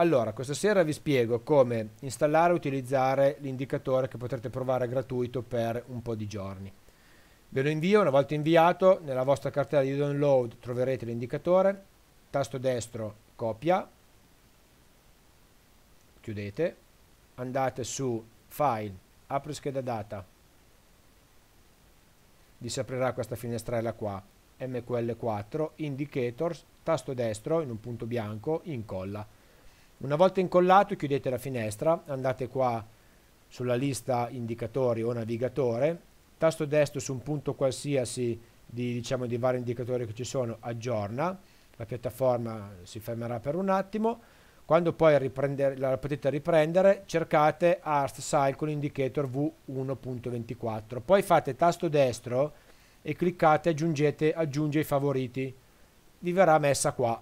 Allora, questa sera vi spiego come installare e utilizzare l'indicatore che potrete provare gratuito per un po' di giorni. Ve lo invio, una volta inviato, nella vostra cartella di download troverete l'indicatore, tasto destro copia, chiudete, andate su File, apri scheda data, vi si aprirà questa finestrella qua, MQL4, Indicators, tasto destro in un punto bianco, incolla una volta incollato chiudete la finestra, andate qua sulla lista indicatori o navigatore, tasto destro su un punto qualsiasi di, diciamo, di vari indicatori che ci sono, aggiorna, la piattaforma si fermerà per un attimo, quando poi la potete riprendere cercate Art Cycle Indicator V1.24, poi fate tasto destro e cliccate aggiungete aggiunge i favoriti, vi verrà messa qua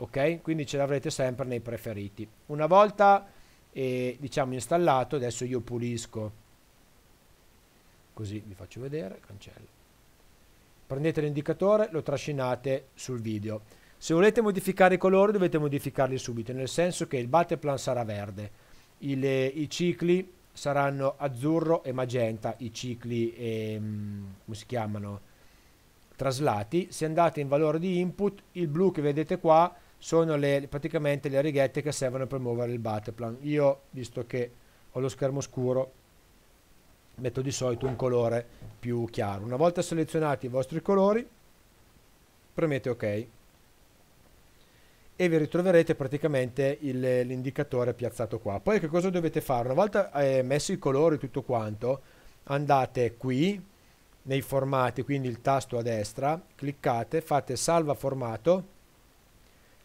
ok? Quindi ce l'avrete sempre nei preferiti. Una volta eh, diciamo installato, adesso io pulisco, così vi faccio vedere, cancello. Prendete l'indicatore, lo trascinate sul video. Se volete modificare i colori dovete modificarli subito, nel senso che il Battleplan sarà verde, il, eh, i cicli saranno azzurro e magenta, i cicli, eh, come si chiamano, traslati. Se andate in valore di input, il blu che vedete qua sono le, praticamente le righette che servono per muovere il Battleplan. Io, visto che ho lo schermo scuro, metto di solito un colore più chiaro. Una volta selezionati i vostri colori, premete OK e vi ritroverete praticamente l'indicatore piazzato qua. Poi che cosa dovete fare? Una volta eh, messi i colori tutto quanto, andate qui nei formati, quindi il tasto a destra, cliccate, fate salva formato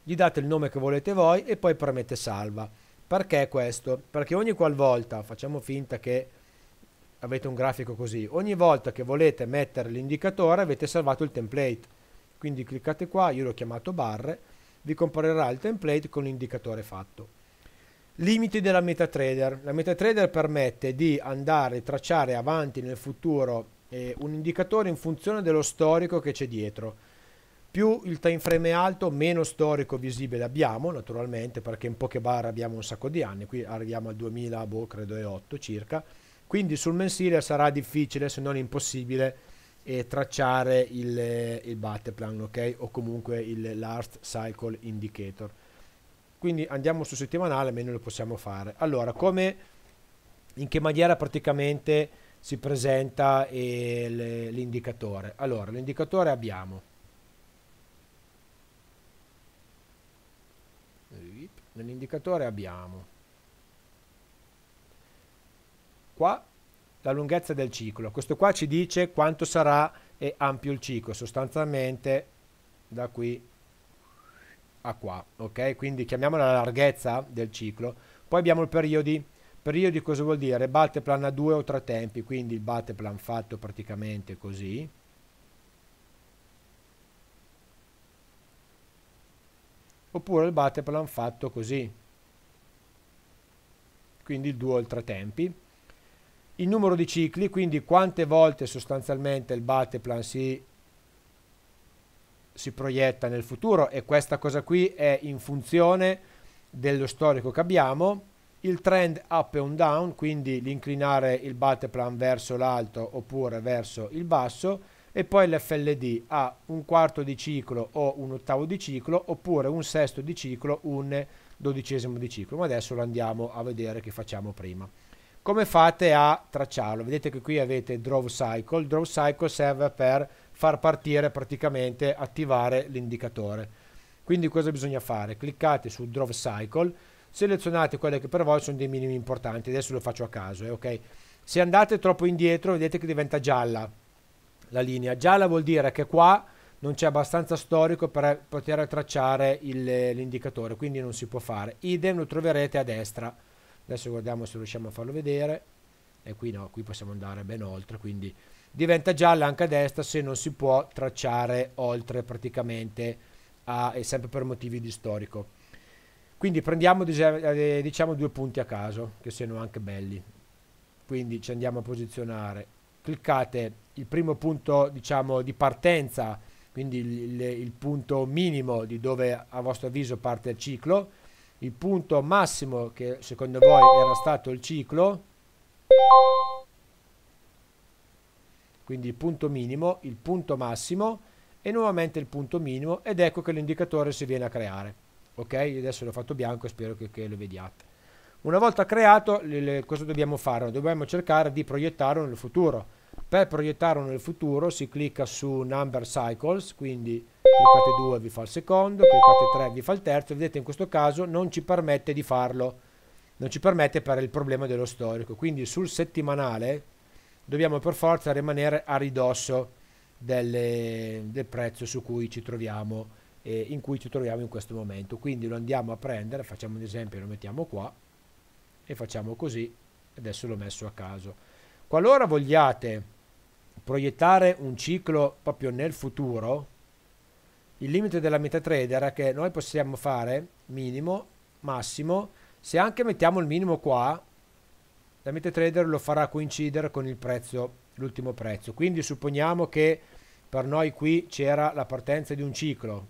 gli date il nome che volete voi e poi premete salva. Perché questo? Perché ogni qualvolta, facciamo finta che avete un grafico così, ogni volta che volete mettere l'indicatore avete salvato il template. Quindi cliccate qua, io l'ho chiamato barre, vi comparirà il template con l'indicatore fatto. Limiti della MetaTrader. La MetaTrader permette di andare a tracciare avanti nel futuro eh, un indicatore in funzione dello storico che c'è dietro più il time frame è alto, meno storico visibile abbiamo, naturalmente, perché in poche barre abbiamo un sacco di anni, qui arriviamo al 2000, boh, credo è 8 circa, quindi sul mensile sarà difficile, se non impossibile, eh, tracciare il, eh, il plan, ok? O comunque il Last Cycle Indicator. Quindi andiamo su settimanale, meno lo possiamo fare. Allora, come, in che maniera praticamente si presenta eh, l'indicatore? Allora, l'indicatore abbiamo nell'indicatore abbiamo qua la lunghezza del ciclo. Questo qua ci dice quanto sarà ampio il ciclo, sostanzialmente da qui a qua, ok? Quindi chiamiamola la larghezza del ciclo. Poi abbiamo i periodi. Periodi cosa vuol dire? Batteplan a due o tre tempi, quindi il batteplan fatto praticamente così, oppure il battle plan fatto così quindi il 2 oltretempi il numero di cicli quindi quante volte sostanzialmente il battle si si proietta nel futuro e questa cosa qui è in funzione dello storico che abbiamo il trend up e un down quindi l'inclinare il battle plan verso l'alto oppure verso il basso e poi l'FLD ha un quarto di ciclo o un ottavo di ciclo oppure un sesto di ciclo, un dodicesimo di ciclo, ma adesso lo andiamo a vedere che facciamo prima. Come fate a tracciarlo? Vedete che qui avete Draw Cycle, il Draw Cycle serve per far partire praticamente, attivare l'indicatore. Quindi cosa bisogna fare? Cliccate su Draw Cycle, selezionate quelle che per voi sono dei minimi importanti, adesso lo faccio a caso, eh, ok? Se andate troppo indietro vedete che diventa gialla, la linea. Gialla vuol dire che qua non c'è abbastanza storico per poter tracciare il, l'indicatore, quindi non si può fare. Idem lo troverete a destra. Adesso guardiamo se riusciamo a farlo vedere. E qui no, qui possiamo andare ben oltre, quindi diventa gialla anche a destra se non si può tracciare oltre praticamente, a, e sempre per motivi di storico. Quindi prendiamo eh, diciamo due punti a caso, che siano anche belli. Quindi ci andiamo a posizionare, cliccate il primo punto diciamo, di partenza, quindi il, il, punto minimo di dove a vostro avviso parte il ciclo, il punto massimo che secondo voi era stato il ciclo, quindi il punto minimo, il punto massimo e nuovamente il punto minimo ed ecco che l'indicatore si viene a creare. Ok, adesso l'ho fatto bianco e spero che, che lo vediate. Una volta creato, le, le, cosa dobbiamo fare? Dobbiamo cercare di proiettarlo nel futuro per proiettarlo nel futuro si clicca su Number Cycles, quindi cliccate 2 vi fa il secondo, cliccate 3 vi fa il terzo, vedete in questo caso non ci permette di farlo, non ci permette per il problema dello storico, quindi sul settimanale dobbiamo per forza rimanere a ridosso delle, del prezzo su cui ci troviamo eh, in cui ci troviamo in questo momento, quindi lo andiamo a prendere, facciamo un esempio, lo mettiamo qua e facciamo così, adesso l'ho messo a caso Qualora vogliate proiettare un ciclo proprio nel futuro, il limite della MetaTrader è che noi possiamo fare minimo, massimo, se anche mettiamo il minimo qua, la MetaTrader lo farà coincidere con il prezzo, l'ultimo prezzo. Quindi supponiamo che per noi qui c'era la partenza di un ciclo,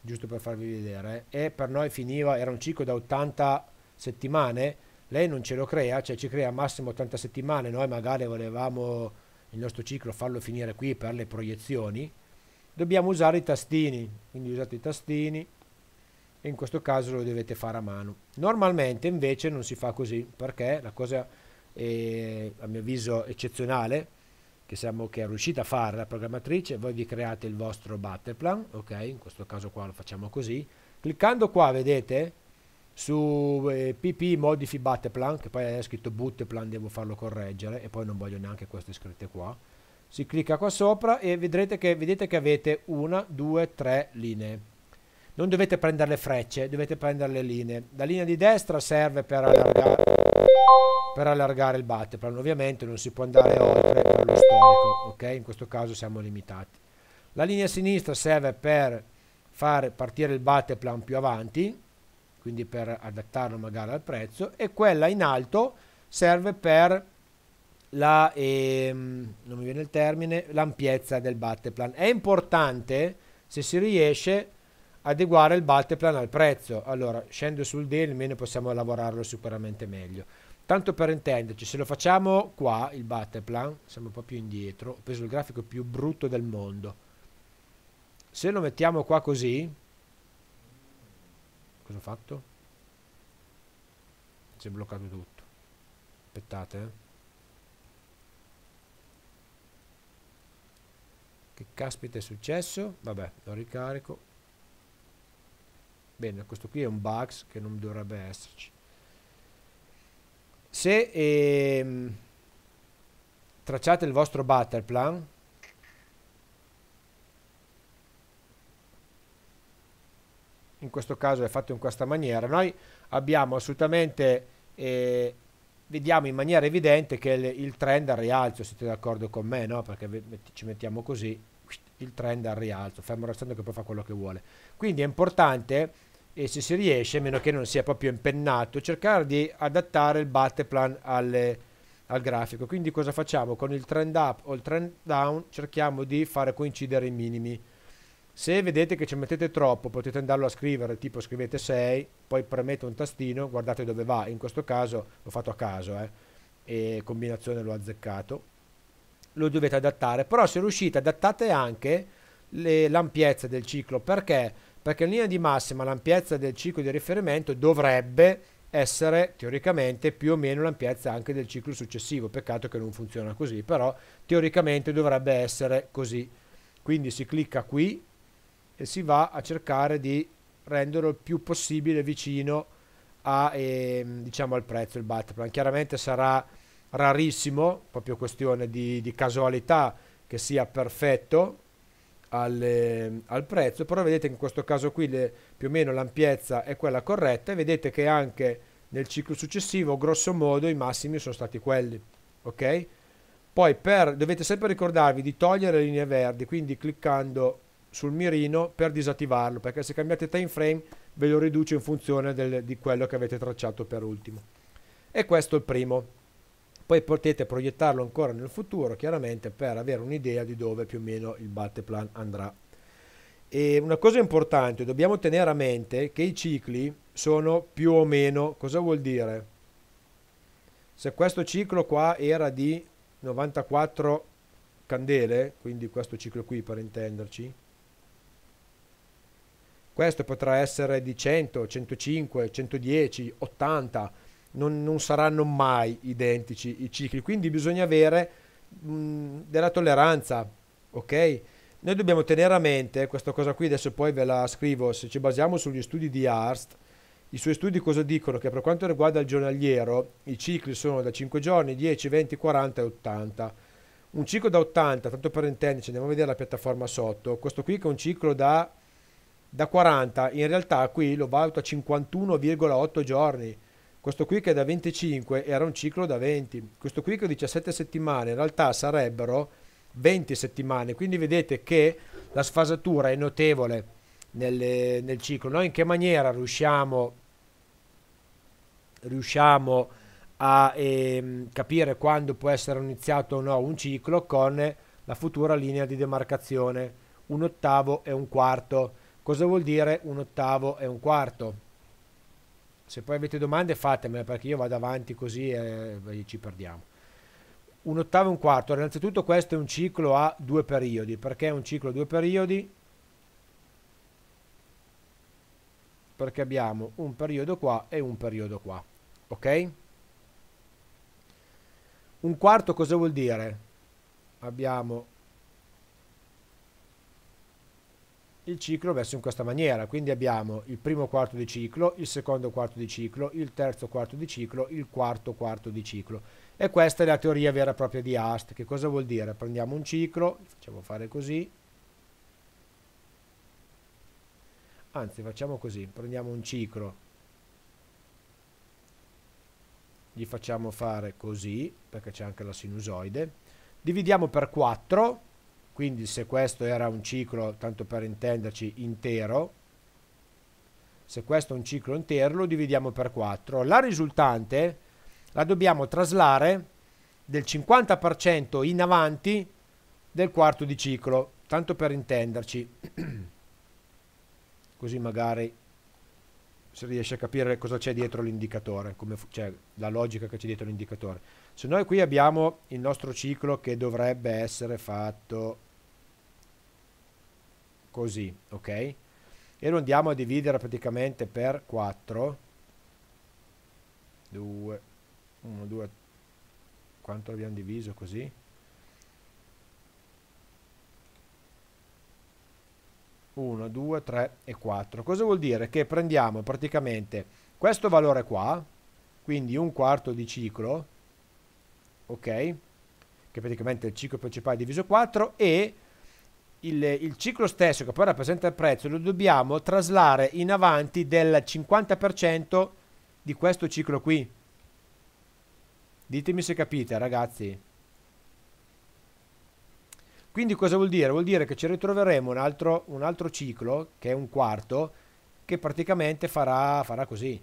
giusto per farvi vedere, e per noi finiva, era un ciclo da 80 settimane, lei non ce lo crea, cioè ci crea massimo 80 settimane, noi magari volevamo il nostro ciclo farlo finire qui per le proiezioni, dobbiamo usare i tastini, quindi usate i tastini, e in questo caso lo dovete fare a mano. Normalmente invece non si fa così, perché la cosa è, a mio avviso eccezionale, che, siamo, che è riuscita a fare la programmatrice, voi vi create il vostro battle plan, ok, in questo caso qua lo facciamo così, cliccando qua vedete su eh, PP modifi Batteplan, che poi è scritto Butteplan, devo farlo correggere e poi non voglio neanche queste scritte qua. Si clicca qua sopra e vedrete che, vedete che avete una, due, tre linee. Non dovete prendere le frecce, dovete prendere le linee. La linea di destra serve per allargare, per allargare il Batteplan, ovviamente non si può andare oltre per lo storico, ok? In questo caso siamo limitati. La linea sinistra serve per far partire il Batteplan più avanti, quindi per adattarlo magari al prezzo, e quella in alto serve per la, ehm, termine, l'ampiezza del batteplan. È importante, se si riesce, adeguare il batteplan al prezzo. Allora, scendo sul D, almeno possiamo lavorarlo sicuramente meglio. Tanto per intenderci, se lo facciamo qua, il batteplan, siamo un po' più indietro, ho preso il grafico più brutto del mondo. Se lo mettiamo qua così, Cosa ho fatto? Si è bloccato tutto. Aspettate, eh. Che caspita è successo? Vabbè, lo ricarico. Bene, questo qui è un bugs che non dovrebbe esserci. Se ehm, tracciate il vostro battle plan, in questo caso è fatto in questa maniera. Noi abbiamo assolutamente, eh, vediamo in maniera evidente che il, il trend al rialzo, siete d'accordo con me, no? perché ci mettiamo così, il trend al rialzo, fermo restando che poi fa quello che vuole. Quindi è importante, e se si riesce, a meno che non sia proprio impennato, cercare di adattare il Battleplan al, al grafico. Quindi cosa facciamo? Con il trend up o il trend down cerchiamo di fare coincidere i minimi se vedete che ci mettete troppo potete andarlo a scrivere, tipo scrivete 6, poi premete un tastino, guardate dove va, in questo caso l'ho fatto a caso, eh, e combinazione l'ho azzeccato, lo dovete adattare, però se riuscite adattate anche l'ampiezza del ciclo, perché? Perché in linea di massima l'ampiezza del ciclo di riferimento dovrebbe essere teoricamente più o meno l'ampiezza anche del ciclo successivo, peccato che non funziona così, però teoricamente dovrebbe essere così. Quindi si clicca qui, e si va a cercare di renderlo il più possibile vicino a, eh, diciamo, al prezzo del Batplan. Chiaramente sarà rarissimo, proprio questione di, di casualità, che sia perfetto al, eh, al, prezzo, però vedete che in questo caso qui le, più o meno l'ampiezza è quella corretta e vedete che anche nel ciclo successivo grosso modo i massimi sono stati quelli, ok? Poi per, dovete sempre ricordarvi di togliere le linee verdi, quindi cliccando sul mirino per disattivarlo perché se cambiate time frame ve lo riduce in funzione del, di quello che avete tracciato per ultimo e questo è il primo poi potete proiettarlo ancora nel futuro chiaramente per avere un'idea di dove più o meno il plan andrà e una cosa importante dobbiamo tenere a mente che i cicli sono più o meno cosa vuol dire se questo ciclo qua era di 94 candele quindi questo ciclo qui per intenderci questo potrà essere di 100, 105, 110, 80, non, non saranno mai identici i cicli, quindi bisogna avere mh, mm, della tolleranza, ok? Noi dobbiamo tenere a mente questa cosa qui, adesso poi ve la scrivo, se ci basiamo sugli studi di Arst, i suoi studi cosa dicono? Che per quanto riguarda il giornaliero, i cicli sono da 5 giorni, 10, 20, 40 e 80. Un ciclo da 80, tanto per intenderci, andiamo a vedere la piattaforma sotto, questo qui che è un ciclo da da 40, in realtà qui lo valuto a 51,8 giorni. Questo qui che è da 25 era un ciclo da 20. Questo qui che è 17 settimane, in realtà sarebbero 20 settimane. Quindi vedete che la sfasatura è notevole nel, nel ciclo. Noi in che maniera riusciamo, riusciamo a eh, capire quando può essere iniziato o no un ciclo con la futura linea di demarcazione, un ottavo e un quarto Cosa vuol dire un ottavo e un quarto? Se poi avete domande fatemele perché io vado avanti così e ci perdiamo. Un ottavo e un quarto. Innanzitutto questo è un ciclo a due periodi. Perché è un ciclo a due periodi? Perché abbiamo un periodo qua e un periodo qua. Ok? Un quarto cosa vuol dire? Abbiamo il ciclo verso in questa maniera. Quindi abbiamo il primo quarto di ciclo, il secondo quarto di ciclo, il terzo quarto di ciclo, il quarto quarto di ciclo. E questa è la teoria vera e propria di Ast. Che cosa vuol dire? Prendiamo un ciclo, facciamo fare così. Anzi, facciamo così, prendiamo un ciclo, gli facciamo fare così, perché c'è anche la sinusoide, dividiamo per 4 quindi se questo era un ciclo, tanto per intenderci, intero, se questo è un ciclo intero lo dividiamo per 4. La risultante la dobbiamo traslare del 50% in avanti del quarto di ciclo, tanto per intenderci. Così magari si riesce a capire cosa c'è dietro l'indicatore, cioè la logica che c'è dietro l'indicatore. Se noi qui abbiamo il nostro ciclo che dovrebbe essere fatto così, ok? E lo andiamo a dividere praticamente per 4. 2, 1, 2, quanto abbiamo diviso così? 1, 2, 3 e 4. Cosa vuol dire? Che prendiamo praticamente questo valore qua, quindi un quarto di ciclo, ok? Che praticamente è il ciclo principale diviso 4 e il, il, ciclo stesso che poi rappresenta il prezzo lo dobbiamo traslare in avanti del 50% di questo ciclo qui ditemi se capite ragazzi quindi cosa vuol dire? vuol dire che ci ritroveremo un altro, un altro ciclo che è un quarto che praticamente farà, farà così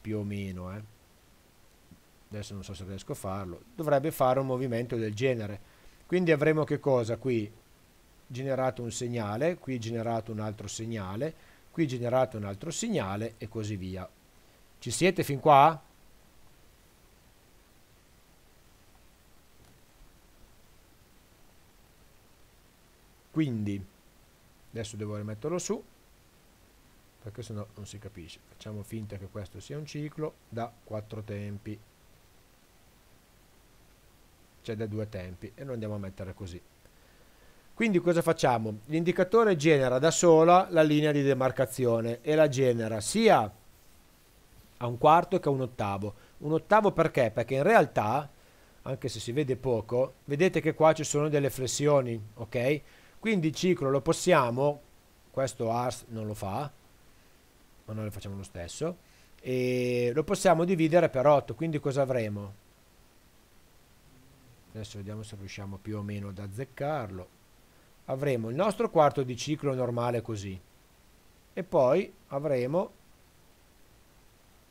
più o meno eh. adesso non so se riesco a farlo dovrebbe fare un movimento del genere quindi avremo che cosa qui generato un segnale, qui generato un altro segnale, qui generato un altro segnale e così via. Ci siete fin qua? Quindi, adesso devo rimetterlo su, perché sennò non si capisce. Facciamo finta che questo sia un ciclo da quattro tempi, cioè da due tempi, e lo andiamo a mettere così. Quindi cosa facciamo? L'indicatore genera da sola la linea di demarcazione e la genera sia a un quarto che a un ottavo. Un ottavo perché? Perché in realtà, anche se si vede poco, vedete che qua ci sono delle flessioni, ok? Quindi il ciclo lo possiamo, questo ARS non lo fa, ma noi lo facciamo lo stesso, e lo possiamo dividere per 8, quindi cosa avremo? Adesso vediamo se riusciamo più o meno ad azzeccarlo avremo il nostro quarto di ciclo normale così e poi avremo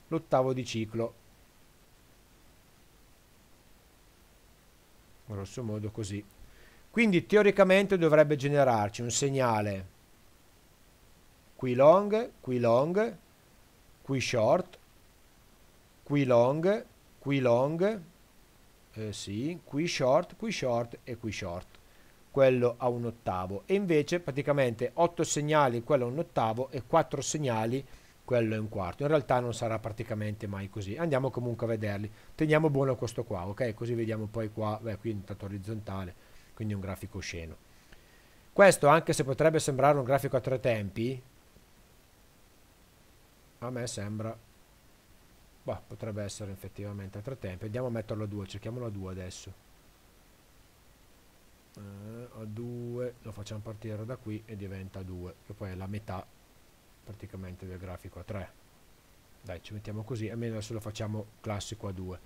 l'ottavo di ciclo grosso modo così quindi teoricamente dovrebbe generarci un segnale qui long qui long qui short qui long qui long eh sì qui short qui short e qui short quello a un ottavo e invece praticamente 8 segnali quello a un ottavo e 4 segnali quello è un quarto in realtà non sarà praticamente mai così andiamo comunque a vederli teniamo buono questo qua ok così vediamo poi qua beh qui è intanto orizzontale quindi un grafico sceno questo anche se potrebbe sembrare un grafico a tre tempi a me sembra boh, potrebbe essere effettivamente a tre tempi andiamo a metterlo a due cerchiamolo a due adesso eh, a 2 lo facciamo partire da qui e diventa 2 che poi è la metà praticamente del grafico a 3 dai ci mettiamo così almeno adesso lo facciamo classico a 2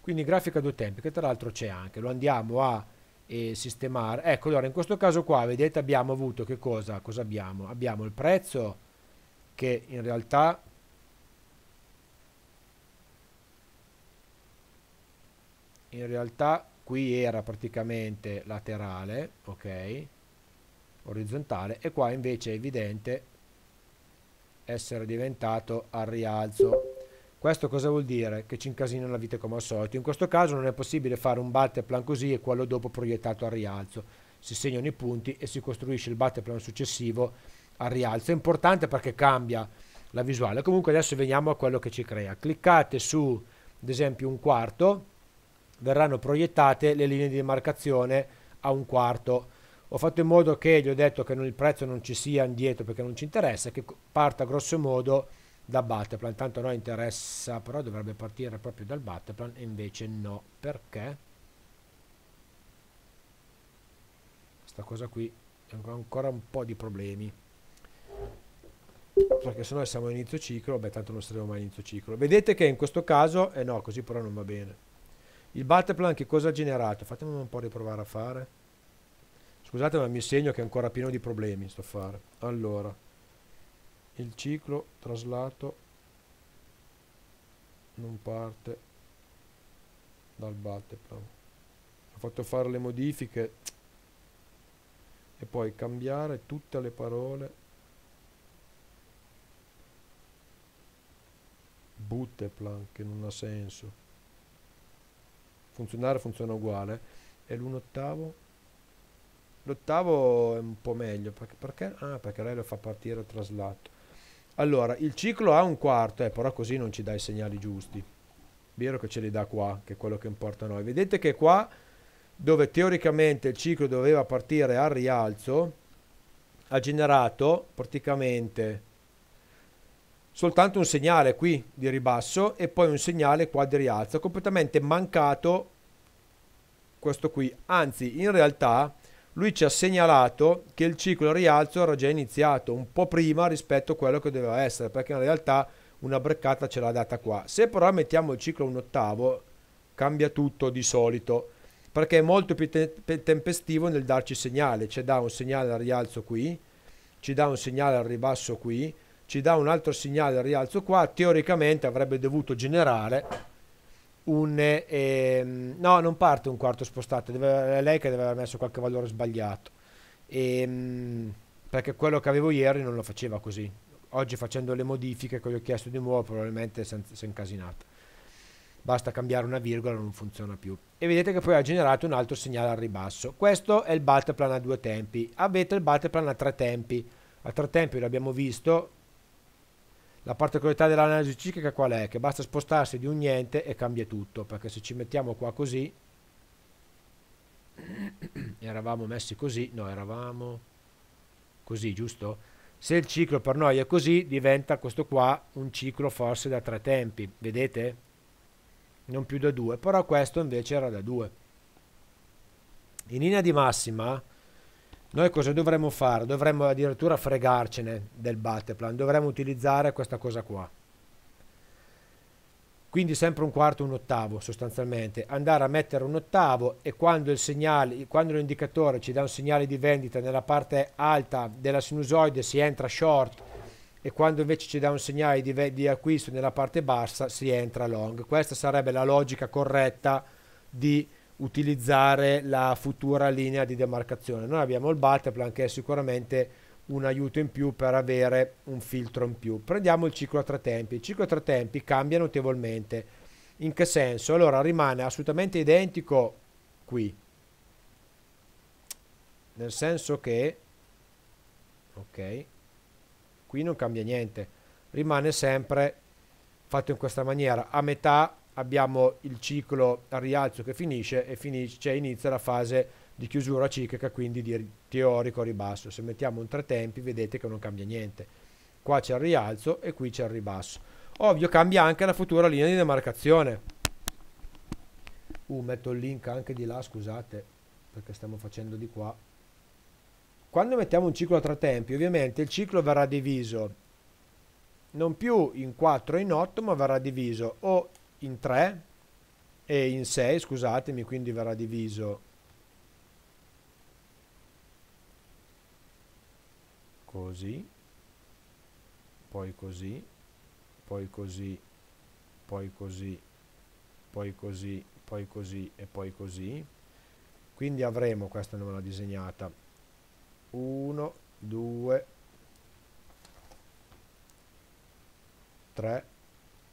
quindi grafico a due tempi che tra l'altro c'è anche lo andiamo a eh, sistemare ecco allora in questo caso qua vedete abbiamo avuto che cosa cosa abbiamo abbiamo il prezzo che in realtà in realtà qui era praticamente laterale ok orizzontale e qua invece è evidente essere diventato al rialzo questo cosa vuol dire? Che ci incasina la vita come al solito. In questo caso non è possibile fare un batterplan così e quello dopo proiettato al rialzo. Si segnano i punti e si costruisce il batterplan successivo al rialzo. È importante perché cambia la visuale. Comunque adesso veniamo a quello che ci crea. Cliccate su, ad esempio, un quarto verranno proiettate le linee di demarcazione a un quarto. Ho fatto in modo che gli ho detto che il prezzo non ci sia indietro perché non ci interessa, che parta grosso modo da Battleplan. Tanto a noi interessa, però dovrebbe partire proprio dal Battleplan e invece no. Perché? Questa cosa qui ha ancora un po' di problemi. Perché se no siamo a inizio ciclo, beh tanto non saremo mai a inizio ciclo. Vedete che in questo caso, eh no, così però non va bene. Il Battleplan che cosa ha generato? Fatemi un po' riprovare a fare. Scusate ma mi segno che è ancora pieno di problemi sto a fare. Allora, il ciclo, traslato, non parte dal Battleplan. Ho fatto fare le modifiche e poi cambiare tutte le parole. Butteplan che non ha senso funzionare funziona uguale e l'1 ottavo l'ottavo è un po' meglio perché, perché? Ah, perché lei lo fa partire al traslato allora il ciclo ha un quarto eh, però così non ci dà i segnali giusti vero che ce li dà qua che è quello che importa a noi vedete che qua dove teoricamente il ciclo doveva partire al rialzo ha generato praticamente soltanto un segnale qui di ribasso e poi un segnale qua di rialzo completamente mancato questo qui anzi in realtà lui ci ha segnalato che il ciclo rialzo era già iniziato un po' prima rispetto a quello che doveva essere perché in realtà una breccata ce l'ha data qua se però mettiamo il ciclo un ottavo cambia tutto di solito perché è molto più te tempestivo nel darci segnale ci dà un segnale al rialzo qui ci dà un segnale al ribasso qui ci dà un altro segnale al rialzo qua, teoricamente avrebbe dovuto generare un... Ehm, no, non parte un quarto spostato, deve, è lei che deve aver messo qualche valore sbagliato, ehm, perché quello che avevo ieri non lo faceva così. Oggi facendo le modifiche che gli ho chiesto di nuovo probabilmente si è incasinato. Basta cambiare una virgola, non funziona più. E vedete che poi ha generato un altro segnale al ribasso. Questo è il battle plan a due tempi. Avete il battle plan a tre tempi. A tre tempi l'abbiamo visto, la particolarità dell'analisi ciclica qual è? Che basta spostarsi di un niente e cambia tutto, perché se ci mettiamo qua così, eravamo messi così, no, eravamo così, giusto? Se il ciclo per noi è così, diventa questo qua un ciclo forse da tre tempi, vedete? Non più da due, però questo invece era da due. In linea di massima, noi cosa dovremmo fare? Dovremmo addirittura fregarcene del Battleplan, dovremmo utilizzare questa cosa qua. Quindi sempre un quarto, un ottavo sostanzialmente. Andare a mettere un ottavo e quando, segnale, quando l'indicatore ci dà un segnale di vendita nella parte alta della sinusoide si entra short e quando invece ci dà un segnale di, di, acquisto nella parte bassa si entra long. Questa sarebbe la logica corretta di utilizzare la futura linea di demarcazione. Noi abbiamo il Bateplan che è sicuramente un aiuto in più per avere un filtro in più. Prendiamo il ciclo a tre tempi. Il ciclo a tre tempi cambia notevolmente. In che senso? Allora rimane assolutamente identico qui. Nel senso che ok, qui non cambia niente. Rimane sempre fatto in questa maniera, a metà abbiamo il ciclo a rialzo che finisce e finisce, cioè inizia la fase di chiusura ciclica, quindi di teorico ribasso. Se mettiamo un tre tempi vedete che non cambia niente. Qua c'è il rialzo e qui c'è il ribasso. Ovvio cambia anche la futura linea di demarcazione. Uh, metto il link anche di là, scusate, perché stiamo facendo di qua. Quando mettiamo un ciclo a tre tempi, ovviamente il ciclo verrà diviso non più in 4 e in 8, ma verrà diviso o in 3 e in 6, scusatemi, quindi verrà diviso così, poi così, poi così, poi così, poi così, poi così e poi così. Quindi avremo, questa non l'ho disegnata, 1, 2, 3,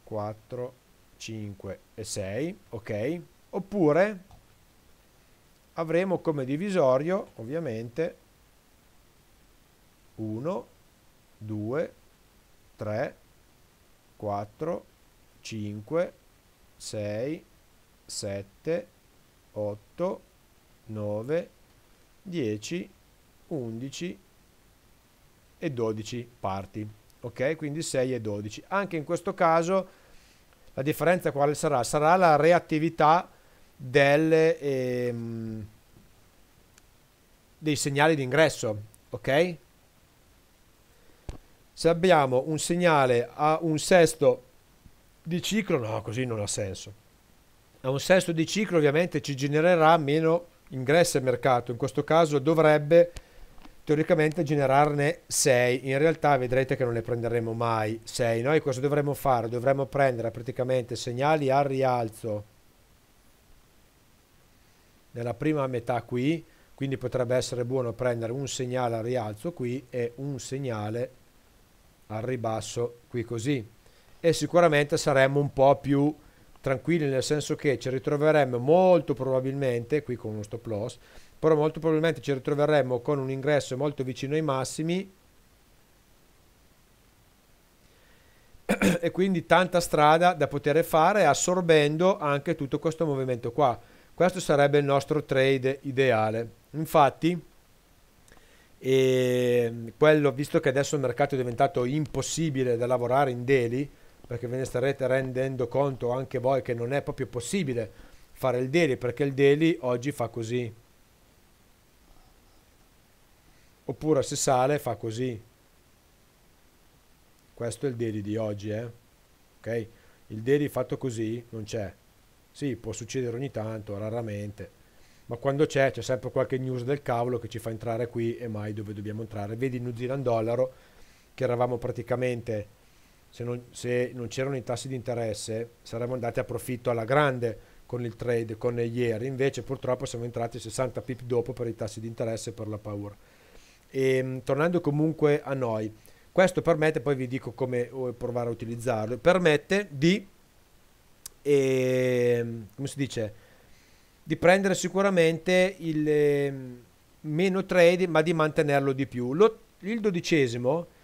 4, 5 e 6, ok? Oppure avremo come divisorio, ovviamente, 1, 2, 3, 4, 5, 6, 7, 8, 9, 10, 11 e 12 parti. Ok? Quindi 6 e 12. Anche in questo caso la differenza quale sarà? Sarà la reattività delle, ehm, dei segnali d'ingresso, ok? Se abbiamo un segnale a un sesto di ciclo, no, così non ha senso. A un sesto di ciclo ovviamente ci genererà meno ingressi al mercato, in questo caso dovrebbe teoricamente generarne 6, in realtà vedrete che non ne prenderemo mai 6, noi cosa dovremmo fare? Dovremmo prendere praticamente segnali al rialzo nella prima metà qui, quindi potrebbe essere buono prendere un segnale al rialzo qui e un segnale al ribasso qui così e sicuramente saremmo un po' più tranquilli nel senso che ci ritroveremmo molto probabilmente qui con uno stop loss però molto probabilmente ci ritroveremmo con un ingresso molto vicino ai massimi e quindi tanta strada da poter fare assorbendo anche tutto questo movimento qua questo sarebbe il nostro trade ideale infatti ehm, quello, visto che adesso il mercato è diventato impossibile da lavorare in daily perché ve ne starete rendendo conto anche voi che non è proprio possibile fare il daily perché il daily oggi fa così Oppure se sale fa così. Questo è il daily di oggi, eh? Ok? Il daily fatto così non c'è. Sì, può succedere ogni tanto, raramente. Ma quando c'è, c'è sempre qualche news del cavolo che ci fa entrare qui e mai dove dobbiamo entrare. Vedi New Zealand dollaro, che eravamo praticamente se non, non c'erano i tassi di interesse saremmo andati a profitto alla grande con il trade, con ieri, invece purtroppo siamo entrati 60 pip dopo per i tassi di interesse e per la paura. E, ehm, tornando comunque a noi, questo permette, poi vi dico come eh, provare a utilizzarlo, permette di, eh, come si dice, di prendere sicuramente il ehm, meno trade ma di mantenerlo di più. Lo, il dodicesimo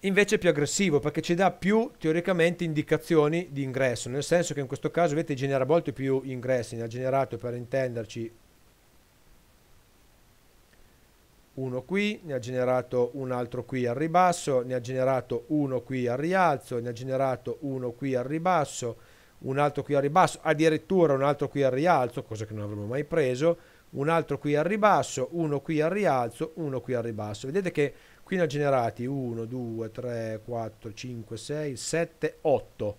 invece è più aggressivo perché ci dà più teoricamente indicazioni di ingresso, nel senso che in questo caso vedete genera molto più ingressi, ne ha generato per intenderci uno qui, ne ha generato un altro qui al ribasso, ne ha generato uno qui al rialzo, ne ha generato uno qui al ribasso, un altro qui al ribasso, addirittura un altro qui al rialzo, cosa che non avremmo mai preso, un altro qui al ribasso, uno qui al rialzo, uno qui al ribasso. Vedete che qui ne ha generati 1, 2, 3, 4, 5, 6, 7, 8.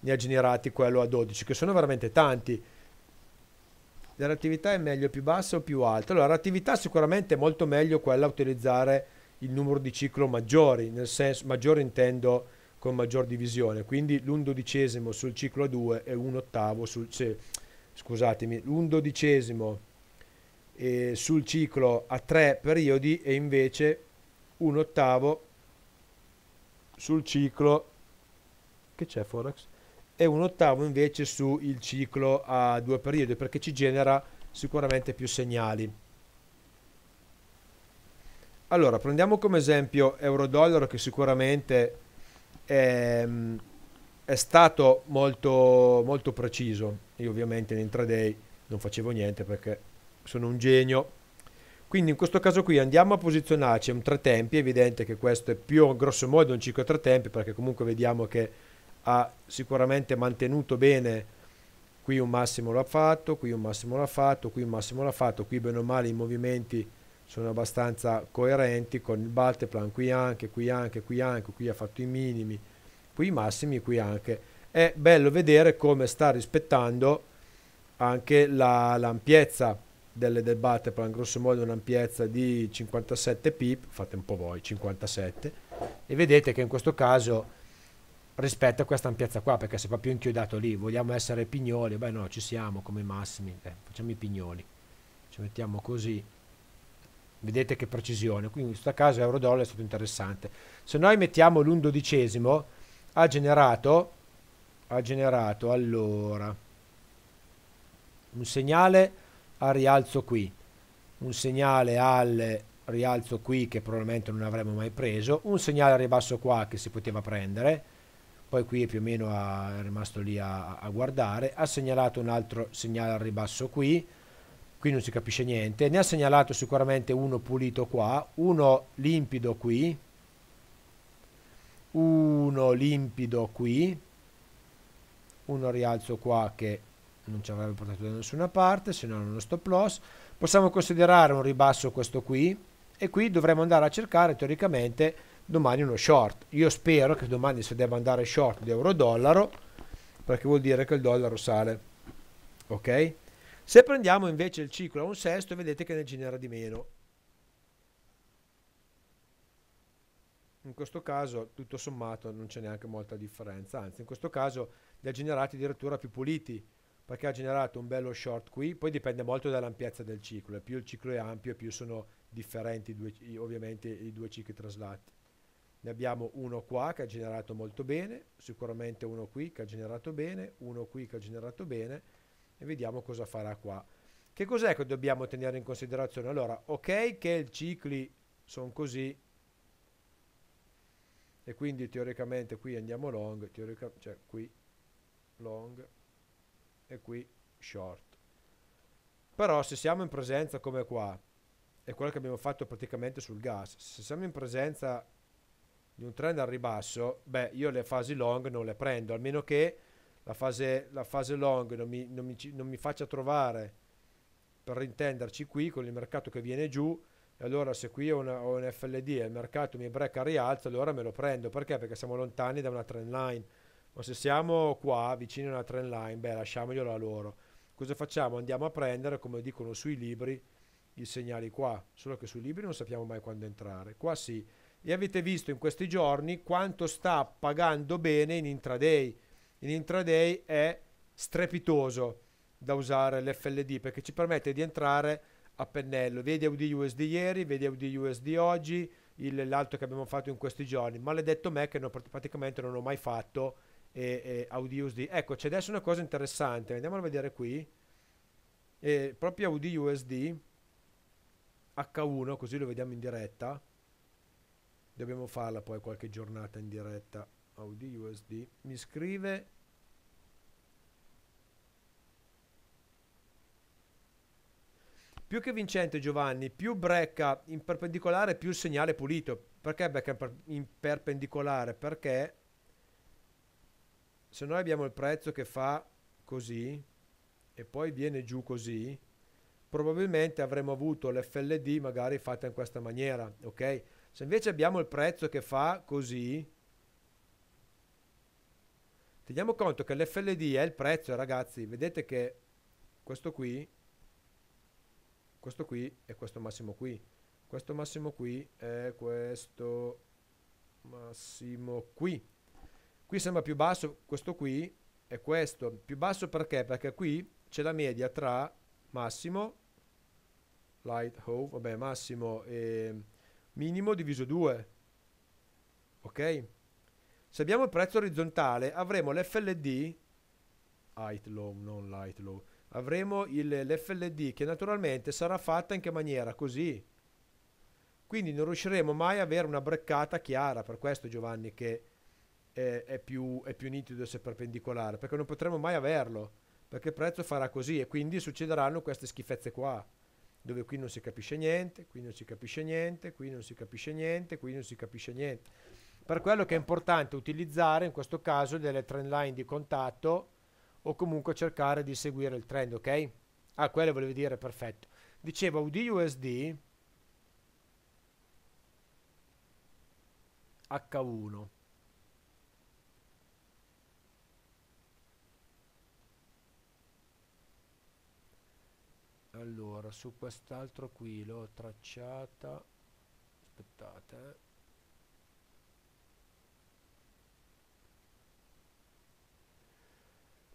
Ne ha generati quello a 12, che sono veramente tanti Dell'attività è meglio più bassa o più alta? Allora, l'attività sicuramente è molto meglio quella utilizzare il numero di ciclo maggiori, nel senso maggiore intendo con maggior divisione, quindi l'undodicesimo sul ciclo a 2 e un ottavo sul... Cioè, scusatemi, l'undodicesimo eh, sul ciclo a tre periodi e invece un ottavo sul ciclo che c'è Forex? e un ottavo invece sul ciclo a due periodi perché ci genera sicuramente più segnali. Allora, prendiamo come esempio euro-dollaro che sicuramente è, è stato molto, molto preciso. Io ovviamente in intraday non facevo niente perché sono un genio. Quindi in questo caso qui andiamo a posizionarci a un tre tempi, è evidente che questo è più grosso modo un ciclo a tre tempi perché comunque vediamo che ha sicuramente mantenuto bene qui un massimo l'ha fatto, qui un massimo l'ha fatto, qui un massimo l'ha fatto, qui bene o male i movimenti sono abbastanza coerenti con il Balteplan, qui anche, qui anche, qui anche, qui ha fatto i minimi, qui i massimi, qui anche. È bello vedere come sta rispettando anche l'ampiezza delle, del Balteplan, grosso modo un'ampiezza di 57 pip, fate un po' voi, 57, e vedete che in questo caso rispetto a questa ampiezza qua, perché se fa più inchiodato lì, vogliamo essere pignoli, beh no, ci siamo come massimi, eh, facciamo i pignoli, ci mettiamo così, vedete che precisione, quindi in questo caso euro-dollaro è stato interessante. Se noi mettiamo l'undodicesimo, ha generato, ha generato allora un segnale al rialzo qui, un segnale al rialzo qui che probabilmente non avremmo mai preso, un segnale al ribasso qua che si poteva prendere, poi qui più o meno a, è rimasto lì a, a, guardare, ha segnalato un altro segnale al ribasso qui, qui non si capisce niente, ne ha segnalato sicuramente uno pulito qua, uno limpido qui, uno limpido qui, uno rialzo qua che non ci avrebbe portato da nessuna parte, se non uno stop loss, possiamo considerare un ribasso questo qui, e qui dovremmo andare a cercare teoricamente domani uno short. Io spero che domani se debba andare short di euro-dollaro, perché vuol dire che il dollaro sale. Ok? Se prendiamo invece il ciclo a un sesto, vedete che ne genera di meno. In questo caso, tutto sommato, non c'è neanche molta differenza. Anzi, in questo caso li ha generati addirittura più puliti, perché ha generato un bello short qui. Poi dipende molto dall'ampiezza del ciclo. E più il ciclo è ampio, più sono differenti due, ovviamente i due cicli traslati. Ne abbiamo uno qua che ha generato molto bene, sicuramente uno qui che ha generato bene, uno qui che ha generato bene e vediamo cosa farà qua. Che cos'è che dobbiamo tenere in considerazione? Allora, ok che i cicli sono così e quindi teoricamente qui andiamo long, cioè qui long e qui short. Però se siamo in presenza come qua, è quello che abbiamo fatto praticamente sul gas, se siamo in presenza di un trend al ribasso, beh, io le fasi long non le prendo, almeno che la fase, la fase long non mi, non, mi, non mi, faccia trovare, per intenderci qui, con il mercato che viene giù, e allora se qui ho, una, ho un FLD e il mercato mi break a rialzo, allora me lo prendo, perché? Perché siamo lontani da una trend line, ma se siamo qua, vicino a una trend line, beh, lasciamoglielo a loro. Cosa facciamo? Andiamo a prendere, come dicono sui libri, i segnali qua, solo che sui libri non sappiamo mai quando entrare, qua sì, e avete visto in questi giorni quanto sta pagando bene in intraday. In intraday è strepitoso da usare l'FLD perché ci permette di entrare a pennello. Vedi Audi USD ieri, vedi Audi USD oggi, il, l'altro che abbiamo fatto in questi giorni. Maledetto me che no, praticamente non ho mai fatto e, e AUD USD. Ecco, c'è adesso una cosa interessante, andiamo a vedere qui. E eh, proprio Audi USD H1, così lo vediamo in diretta dobbiamo farla poi qualche giornata in diretta Audi USD mi scrive più che vincente Giovanni più brecca in perpendicolare più il segnale pulito perché brecca in perpendicolare perché se noi abbiamo il prezzo che fa così e poi viene giù così probabilmente avremmo avuto l'FLD magari fatta in questa maniera ok se invece abbiamo il prezzo che fa così, teniamo conto che l'FLD è il prezzo, ragazzi, vedete che questo qui, questo qui e questo massimo qui, questo massimo qui è questo massimo qui. Qui sembra più basso questo qui e questo. Più basso perché? Perché qui c'è la media tra massimo, light hove, vabbè, massimo e minimo diviso 2. Ok? Se abbiamo il prezzo orizzontale avremo l'FLD, height low, non light low, avremo il, l'FLD che naturalmente sarà fatta in che maniera? Così. Quindi non riusciremo mai a avere una breccata chiara, per questo Giovanni che è, è, più, è più nitido se perpendicolare, perché non potremo mai averlo, perché il prezzo farà così e quindi succederanno queste schifezze qua dove qui non si capisce niente, qui non si capisce niente, qui non si capisce niente, qui non si capisce niente. Per quello che è importante utilizzare in questo caso delle trend line di contatto o comunque cercare di seguire il trend, ok? Ah, quello volevo dire, perfetto. Dicevo, USD H1. allora su quest'altro qui l'ho tracciata aspettate eh.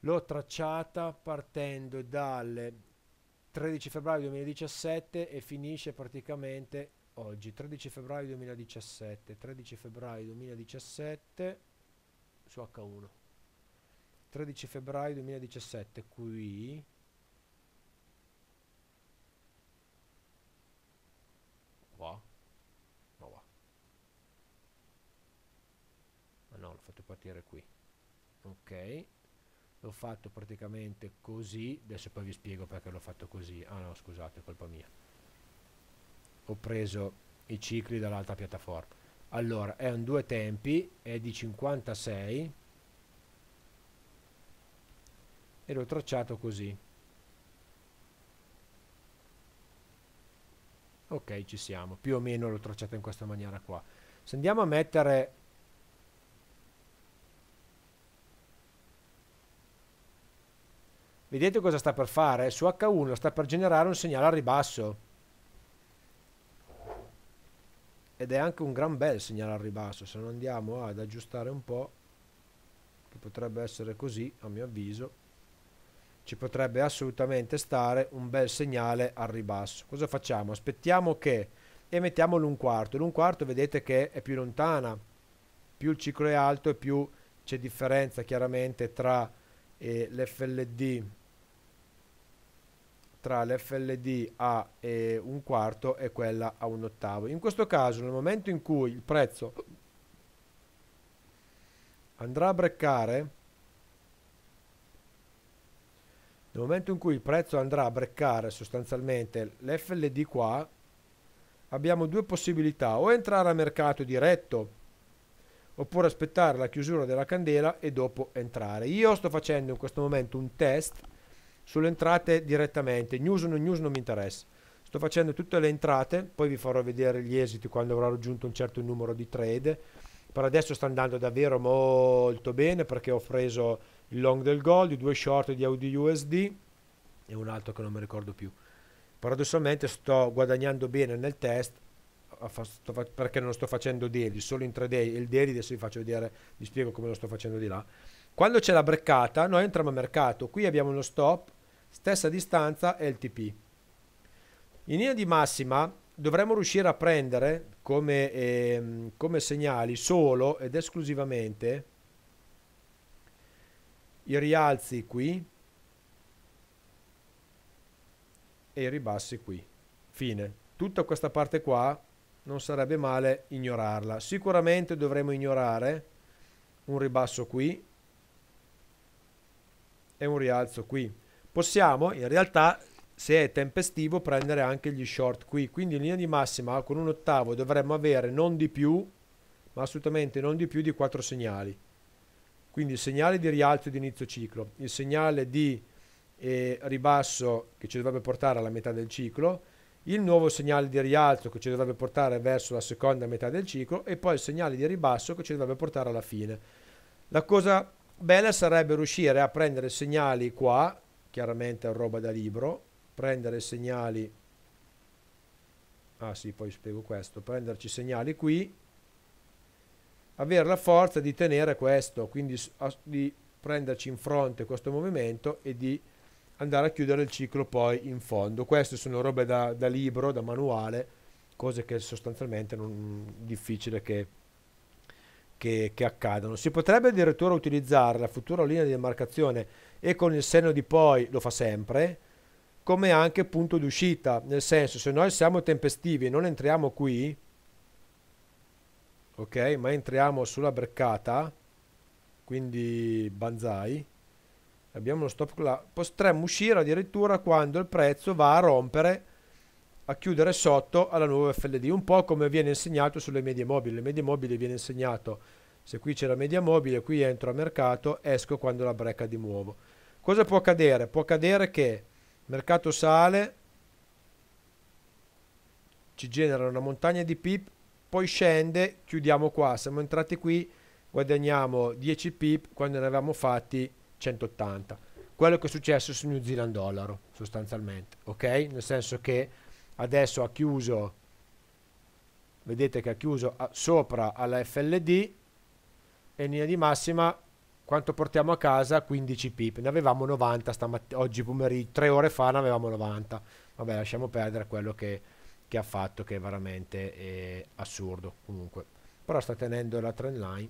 l'ho tracciata partendo dal 13 febbraio 2017 e finisce praticamente oggi 13 febbraio 2017 13 febbraio 2017 su H1 13 febbraio 2017 qui partire qui ok l'ho fatto praticamente così adesso poi vi spiego perché l'ho fatto così ah no scusate colpa mia ho preso i cicli dall'altra piattaforma allora è un due tempi è di 56 e l'ho tracciato così ok ci siamo più o meno l'ho tracciato in questa maniera qua se andiamo a mettere Vedete cosa sta per fare? Su H1 sta per generare un segnale a ribasso. Ed è anche un gran bel segnale a ribasso. Se non andiamo ad aggiustare un po', che potrebbe essere così, a mio avviso, ci potrebbe assolutamente stare un bel segnale al ribasso. Cosa facciamo? Aspettiamo che e mettiamo l'un quarto. L'un quarto vedete che è più lontana, più il ciclo è alto e più c'è differenza chiaramente tra eh, l'FLD tra l'FLD a eh, un quarto e quella a un ottavo. In questo caso, nel momento in cui il prezzo andrà a breccare, nel momento in cui il prezzo andrà a breccare sostanzialmente l'FLD qua, abbiamo due possibilità, o entrare a mercato diretto, oppure aspettare la chiusura della candela e dopo entrare. Io sto facendo in questo momento un test sulle entrate direttamente, news o non news non mi interessa. Sto facendo tutte le entrate, poi vi farò vedere gli esiti quando avrò raggiunto un certo numero di trade. Per adesso sta andando davvero molto bene perché ho preso il long del gold, i due short di Audi USD e un altro che non mi ricordo più. Paradossalmente sto guadagnando bene nel test perché non sto facendo daily, solo in 3 d e Il daily adesso vi faccio vedere, vi spiego come lo sto facendo di là. Quando c'è la breccata, noi entriamo a mercato. Qui abbiamo uno stop stessa distanza LTP. In linea di massima dovremmo riuscire a prendere come, ehm, come segnali solo ed esclusivamente i rialzi qui e i ribassi qui. Fine. Tutta questa parte qua non sarebbe male ignorarla. Sicuramente dovremo ignorare un ribasso qui e un rialzo qui possiamo in realtà se è tempestivo prendere anche gli short qui quindi in linea di massima con un ottavo dovremmo avere non di più ma assolutamente non di più di quattro segnali quindi il segnale di rialzo di inizio ciclo il segnale di eh, ribasso che ci dovrebbe portare alla metà del ciclo il nuovo segnale di rialzo che ci dovrebbe portare verso la seconda metà del ciclo e poi il segnale di ribasso che ci dovrebbe portare alla fine la cosa bella sarebbe riuscire a prendere segnali qua chiaramente è roba da libro, prendere segnali, ah sì, poi spiego questo, prenderci segnali qui, avere la forza di tenere questo, quindi di prenderci in fronte questo movimento e di andare a chiudere il ciclo poi in fondo. Queste sono robe da, da libro, da manuale, cose che sostanzialmente non è difficile che, che, che accadano. Si potrebbe addirittura utilizzare la futura linea di demarcazione e con il senno di poi lo fa sempre, come anche punto d'uscita, nel senso se noi siamo tempestivi e non entriamo qui, ok, ma entriamo sulla breccata, quindi banzai, abbiamo uno stop là, potremmo uscire addirittura quando il prezzo va a rompere, a chiudere sotto alla nuova FLD, un po' come viene insegnato sulle medie mobili, le medie mobili viene insegnato se qui c'è la media mobile, qui entro a mercato, esco quando la brecca di nuovo. Cosa può accadere? Può accadere che il mercato sale, ci genera una montagna di pip, poi scende, chiudiamo qua, siamo entrati qui, guadagniamo 10 pip quando ne avevamo fatti 180. Quello che è successo su New Zealand dollaro, sostanzialmente, ok? Nel senso che adesso ha chiuso, vedete che ha chiuso a, sopra alla FLD e in linea di massima quanto portiamo a casa? 15 pip. Ne avevamo 90 stamattina, oggi pomeriggio, tre ore fa ne avevamo 90. Vabbè, lasciamo perdere quello che, che ha fatto, che è veramente eh, assurdo comunque. Però sta tenendo la trend line.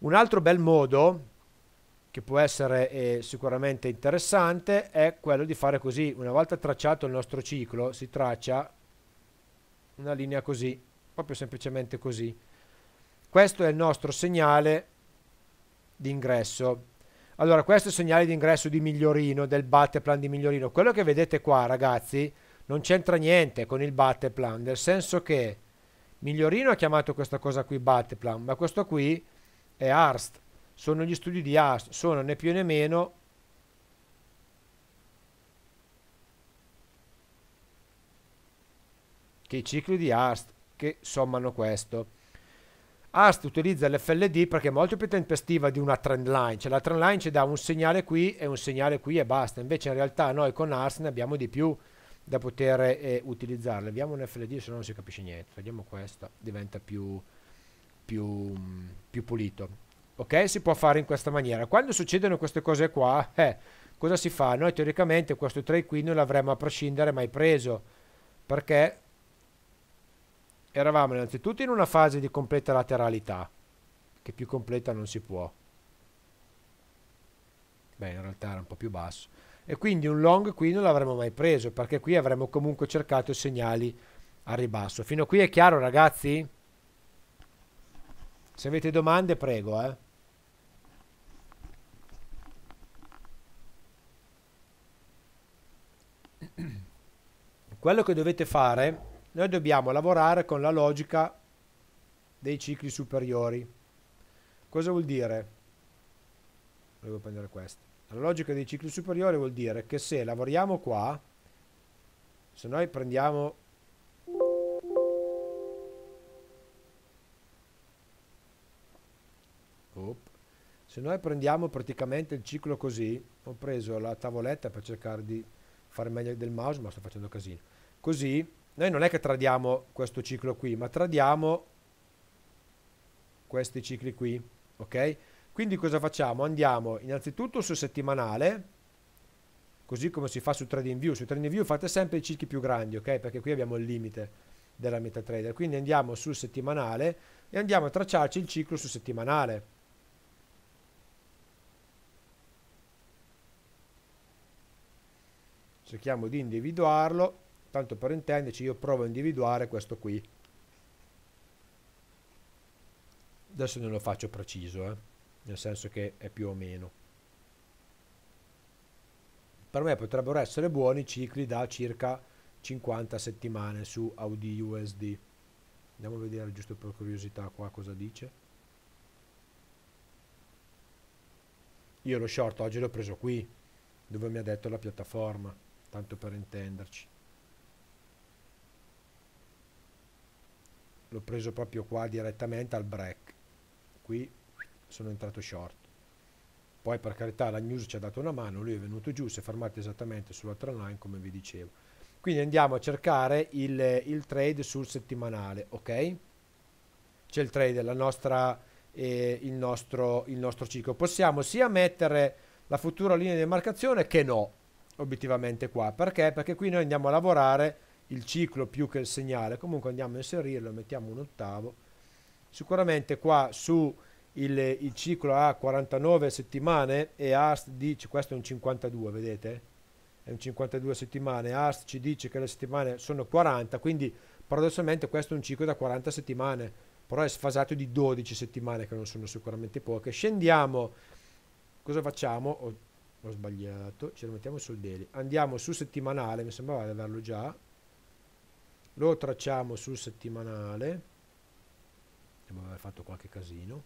Un altro bel modo che può essere eh, sicuramente interessante è quello di fare così. Una volta tracciato il nostro ciclo, si traccia una linea così, proprio semplicemente così. Questo è il nostro segnale d'ingresso. Allora, questo è il segnale d'ingresso di Migliorino, del battle plan di Migliorino. Quello che vedete qua, ragazzi, non c'entra niente con il battle plan, nel senso che Migliorino ha chiamato questa cosa qui battle plan, ma questo qui è Arst. Sono gli studi di Arst, sono né più né meno che i cicli di Arst che sommano questo. AST utilizza l'FLD perché è molto più tempestiva di una trendline, cioè la trend line ci dà un segnale qui e un segnale qui e basta, invece in realtà noi con AST ne abbiamo di più da poter eh, utilizzarle. Abbiamo un FLD se no non si capisce niente, vediamo questo, diventa più, più, più pulito. Ok, si può fare in questa maniera. Quando succedono queste cose qua, eh, cosa si fa? Noi teoricamente questo trade qui non l'avremmo a prescindere mai preso, perché eravamo innanzitutto in una fase di completa lateralità, che più completa non si può. Beh, in realtà era un po' più basso. E quindi un long qui non l'avremmo mai preso, perché qui avremmo comunque cercato segnali a ribasso. Fino a qui è chiaro, ragazzi? Se avete domande, prego, eh. Quello che dovete fare noi dobbiamo lavorare con la logica dei cicli superiori. Cosa vuol dire? Volevo prendere questo. La logica dei cicli superiori vuol dire che se lavoriamo qua, se noi prendiamo se noi prendiamo praticamente il ciclo così ho preso la tavoletta per cercare di fare meglio del mouse ma sto facendo casino così noi non è che tradiamo questo ciclo qui, ma tradiamo questi cicli qui, ok? Quindi cosa facciamo? Andiamo innanzitutto sul settimanale, così come si fa su TradingView. Su TradingView fate sempre i cicli più grandi, ok? Perché qui abbiamo il limite della MetaTrader. Quindi andiamo sul settimanale e andiamo a tracciarci il ciclo su settimanale. Cerchiamo di individuarlo tanto per intenderci io provo a individuare questo qui adesso non lo faccio preciso eh? nel senso che è più o meno per me potrebbero essere buoni cicli da circa 50 settimane su Audi USD andiamo a vedere giusto per curiosità qua cosa dice io lo short oggi l'ho preso qui dove mi ha detto la piattaforma tanto per intenderci l'ho preso proprio qua direttamente al break qui sono entrato short poi per carità la news ci ha dato una mano lui è venuto giù si è fermato esattamente sulla trend line come vi dicevo quindi andiamo a cercare il, il trade sul settimanale ok c'è il trade la nostra eh, il, nostro, il nostro ciclo possiamo sia mettere la futura linea di demarcazione che no obiettivamente qua perché perché qui noi andiamo a lavorare il ciclo più che il segnale comunque andiamo a inserirlo mettiamo un ottavo sicuramente qua su il, il ciclo a 49 settimane e AST dice questo è un 52 vedete è un 52 settimane AST ci dice che le settimane sono 40 quindi paradossalmente questo è un ciclo da 40 settimane però è sfasato di 12 settimane che non sono sicuramente poche scendiamo cosa facciamo ho, ho sbagliato ce lo mettiamo sul daily andiamo su settimanale mi sembrava di averlo già lo tracciamo sul settimanale devo aver fatto qualche casino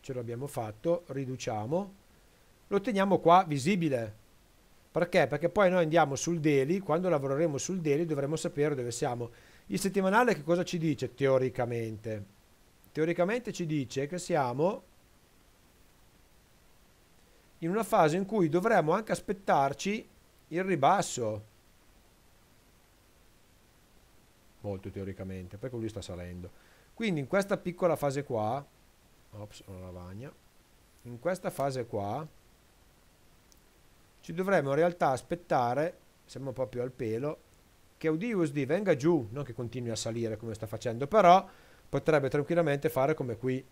ce l'abbiamo fatto riduciamo lo teniamo qua visibile perché? Perché poi noi andiamo sul daily, quando lavoreremo sul daily dovremo sapere dove siamo. Il settimanale che cosa ci dice teoricamente? Teoricamente ci dice che siamo in una fase in cui dovremmo anche aspettarci il ribasso molto teoricamente perché lui sta salendo quindi in questa piccola fase qua ops, una lavagna in questa fase qua ci dovremmo in realtà aspettare siamo proprio al pelo che UDUSD venga giù non che continui a salire come sta facendo però potrebbe tranquillamente fare come qui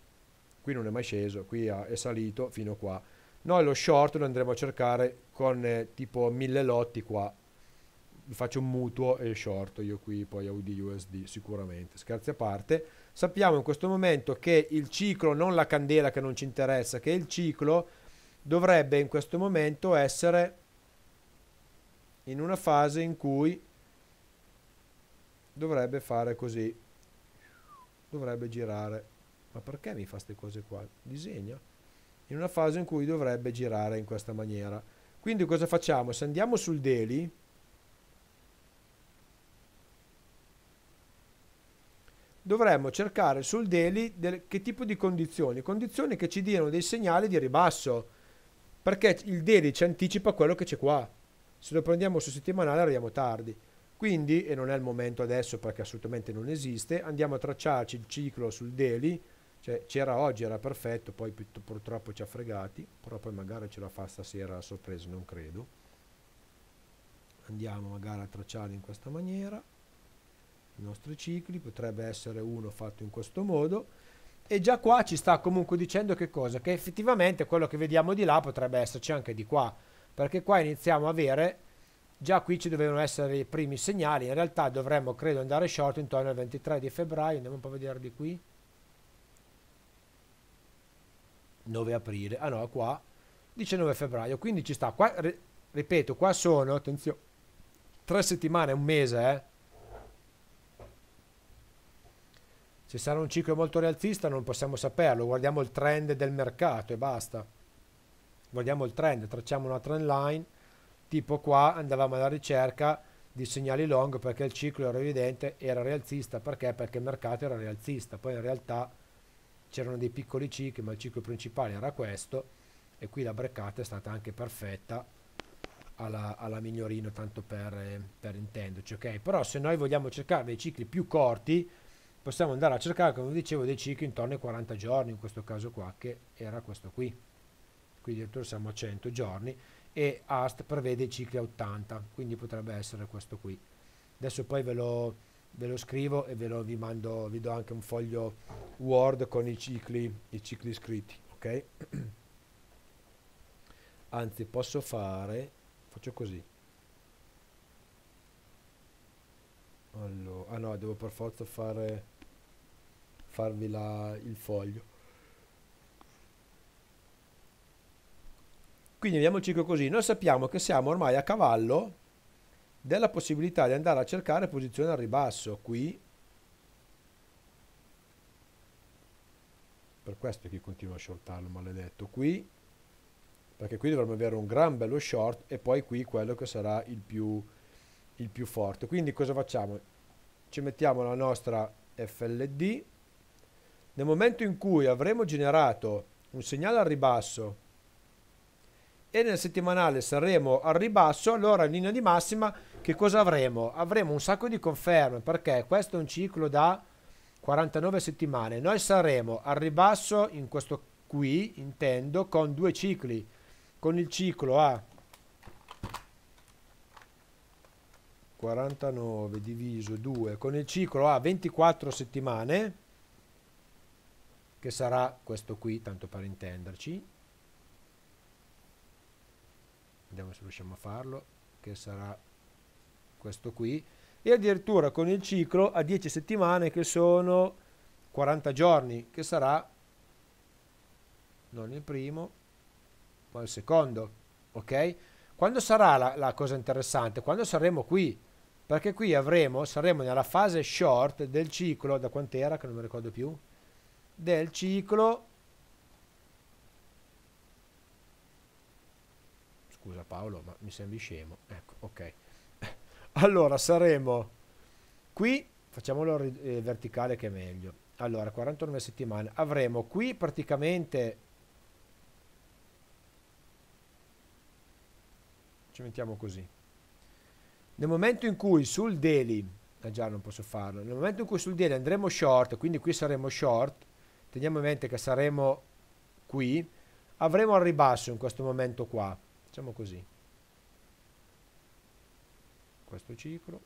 qui non è mai sceso qui è salito fino a qua noi lo short lo andremo a cercare con eh, tipo mille lotti qua. Faccio un mutuo e short io qui, poi Audi USD sicuramente. Scherzi a parte. Sappiamo in questo momento che il ciclo, non la candela che non ci interessa, che il ciclo dovrebbe in questo momento essere in una fase in cui dovrebbe fare così dovrebbe girare ma perché mi fa queste cose qua disegna in una fase in cui dovrebbe girare in questa maniera. Quindi cosa facciamo? Se andiamo sul daily, dovremmo cercare sul daily del, che tipo di condizioni, condizioni che ci diano dei segnali di ribasso, perché il daily ci anticipa quello che c'è qua. Se lo prendiamo su settimanale arriviamo tardi. Quindi, e non è il momento adesso perché assolutamente non esiste, andiamo a tracciarci il ciclo sul daily cioè, c'era oggi, era perfetto, poi purtroppo ci ha fregati, però poi magari ce la fa stasera a sorpresa, non credo. Andiamo magari a tracciare in questa maniera, i nostri cicli, potrebbe essere uno fatto in questo modo, e già qua ci sta comunque dicendo che cosa? Che effettivamente quello che vediamo di là potrebbe esserci anche di qua, perché qua iniziamo a avere già qui ci dovevano essere i primi segnali in realtà dovremmo credo andare short intorno al 23 di febbraio andiamo un po' a vedere di qui 9 aprile, ah no, qua 19 febbraio, quindi ci sta, qua, ripeto, qua sono, attenzione, tre settimane, un mese, eh. Se sarà un ciclo molto rialzista non possiamo saperlo, guardiamo il trend del mercato e basta. Guardiamo il trend, tracciamo una trend line, tipo qua andavamo alla ricerca di segnali long perché il ciclo era evidente, era rialzista, perché? Perché il mercato era rialzista, poi in realtà c'erano dei piccoli cicli ma il ciclo principale era questo e qui la breccata è stata anche perfetta alla, alla migliorino tanto per, per intenderci cioè, ok però se noi vogliamo cercare dei cicli più corti possiamo andare a cercare come dicevo dei cicli intorno ai 40 giorni in questo caso qua che era questo qui Qui addirittura siamo a 100 giorni e AST prevede i cicli a 80 quindi potrebbe essere questo qui adesso poi ve lo ve lo scrivo e ve lo vi mando, vi do anche un foglio Word con i cicli, i cicli scritti, ok? Anzi, posso fare, faccio così. Allora, ah no, devo per forza fare, farvi la, il foglio. Quindi vediamo il ciclo così. Noi sappiamo che siamo ormai a cavallo della possibilità di andare a cercare posizione al ribasso qui per questo che continua a shortarlo maledetto qui perché qui dovremmo avere un gran bello short e poi qui quello che sarà il più, il più forte quindi cosa facciamo ci mettiamo la nostra FLD nel momento in cui avremo generato un segnale al ribasso e nel settimanale saremo al ribasso, allora in linea di massima che cosa avremo? Avremo un sacco di conferme perché questo è un ciclo da 49 settimane. Noi saremo al ribasso in questo qui, intendo, con due cicli, con il ciclo a 49 diviso 2 con il ciclo a 24 settimane che sarà questo qui tanto per intenderci vediamo se riusciamo a farlo che sarà questo qui e addirittura con il ciclo a 10 settimane che sono 40 giorni che sarà non il primo ma il secondo ok quando sarà la, la cosa interessante quando saremo qui perché qui avremo saremo nella fase short del ciclo da quant'era che non mi ricordo più del ciclo scusa Paolo, ma mi sembri scemo. Ecco, ok. Allora, saremo qui, facciamolo eh, verticale che è meglio. Allora, 49 settimane. Avremo qui praticamente... Ci mettiamo così. Nel momento in cui sul daily... Eh già, non posso farlo. Nel momento in cui sul daily andremo short, quindi qui saremo short, teniamo in mente che saremo qui, avremo al ribasso in questo momento qua facciamo così questo ciclo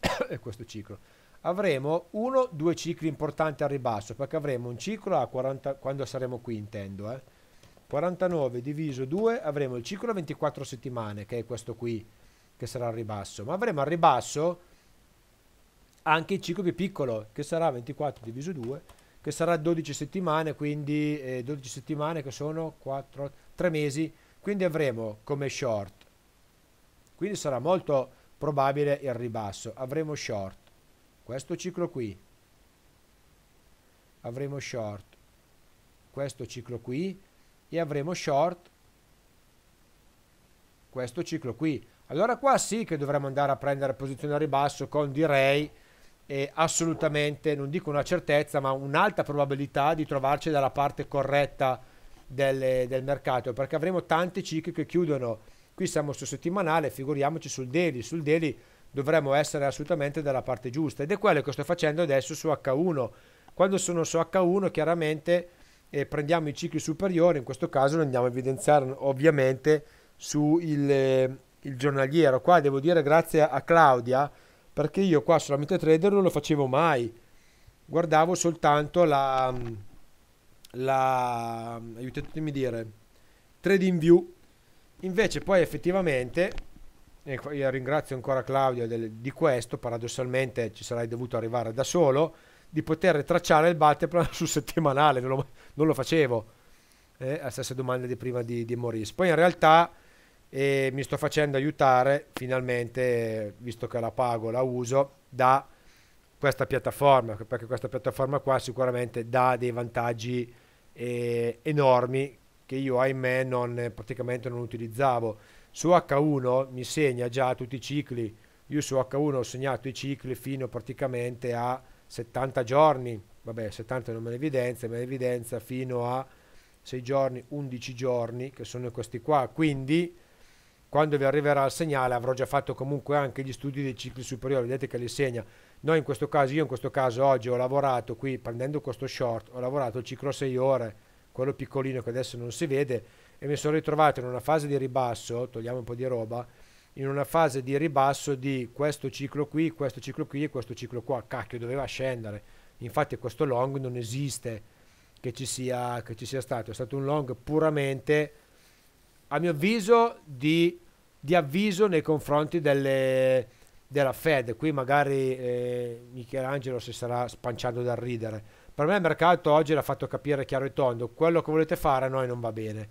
e questo ciclo avremo uno due cicli importanti al ribasso perché avremo un ciclo a 40 quando saremo qui intendo eh? 49 diviso 2 avremo il ciclo a 24 settimane che è questo qui che sarà al ribasso ma avremo al ribasso anche il ciclo più piccolo che sarà 24 diviso 2 che sarà 12 settimane, quindi eh, 12 settimane che sono 4, 3 mesi, quindi avremo come short, quindi sarà molto probabile il ribasso, avremo short, questo ciclo qui, avremo short, questo ciclo qui e avremo short questo ciclo qui. Allora qua sì che dovremmo andare a prendere posizione a ribasso con direi eh, assolutamente, non dico una certezza, ma un'alta probabilità di trovarci dalla parte corretta del, del mercato, perché avremo tanti cicli che chiudono. Qui siamo su settimanale, figuriamoci sul daily, sul daily dovremmo essere assolutamente dalla parte giusta ed è quello che sto facendo adesso su H1. Quando sono su H1 chiaramente eh, prendiamo i cicli superiori, in questo caso lo andiamo a evidenziare ovviamente sul eh, il giornaliero. Qua devo dire grazie a Claudia perché io qua solamente trader non lo facevo mai guardavo soltanto la la aiutatemi a dire trading view invece poi effettivamente e io ringrazio ancora Claudio del, di questo paradossalmente ci sarei dovuto arrivare da solo di poter tracciare il Balteplan sul settimanale non lo, non lo facevo eh, la stessa domanda di prima di, di Maurice poi in realtà e mi sto facendo aiutare finalmente, visto che la pago, la uso, da questa piattaforma, perché questa piattaforma qua sicuramente dà dei vantaggi eh, enormi che io ahimè non, praticamente non utilizzavo. Su H1 mi segna già tutti i cicli, io su H1 ho segnato i cicli fino praticamente a 70 giorni, vabbè 70 non me ne evidenza, me ne evidenza fino a 6 giorni, 11 giorni, che sono questi qua, quindi quando vi arriverà il segnale avrò già fatto comunque anche gli studi dei cicli superiori, vedete che li segna. Noi in questo caso, io in questo caso oggi ho lavorato qui, prendendo questo short, ho lavorato il ciclo 6 ore, quello piccolino che adesso non si vede, e mi sono ritrovato in una fase di ribasso, togliamo un po' di roba, in una fase di ribasso di questo ciclo qui, questo ciclo qui e questo ciclo qua. Cacchio, doveva scendere. Infatti questo long non esiste che ci sia, che ci sia stato, è stato un long puramente a mio avviso di, di avviso nei confronti delle, della Fed. Qui magari eh, Michelangelo si sarà spanciando dal ridere. Per me il mercato oggi l'ha fatto capire chiaro e tondo. Quello che volete fare a noi non va bene.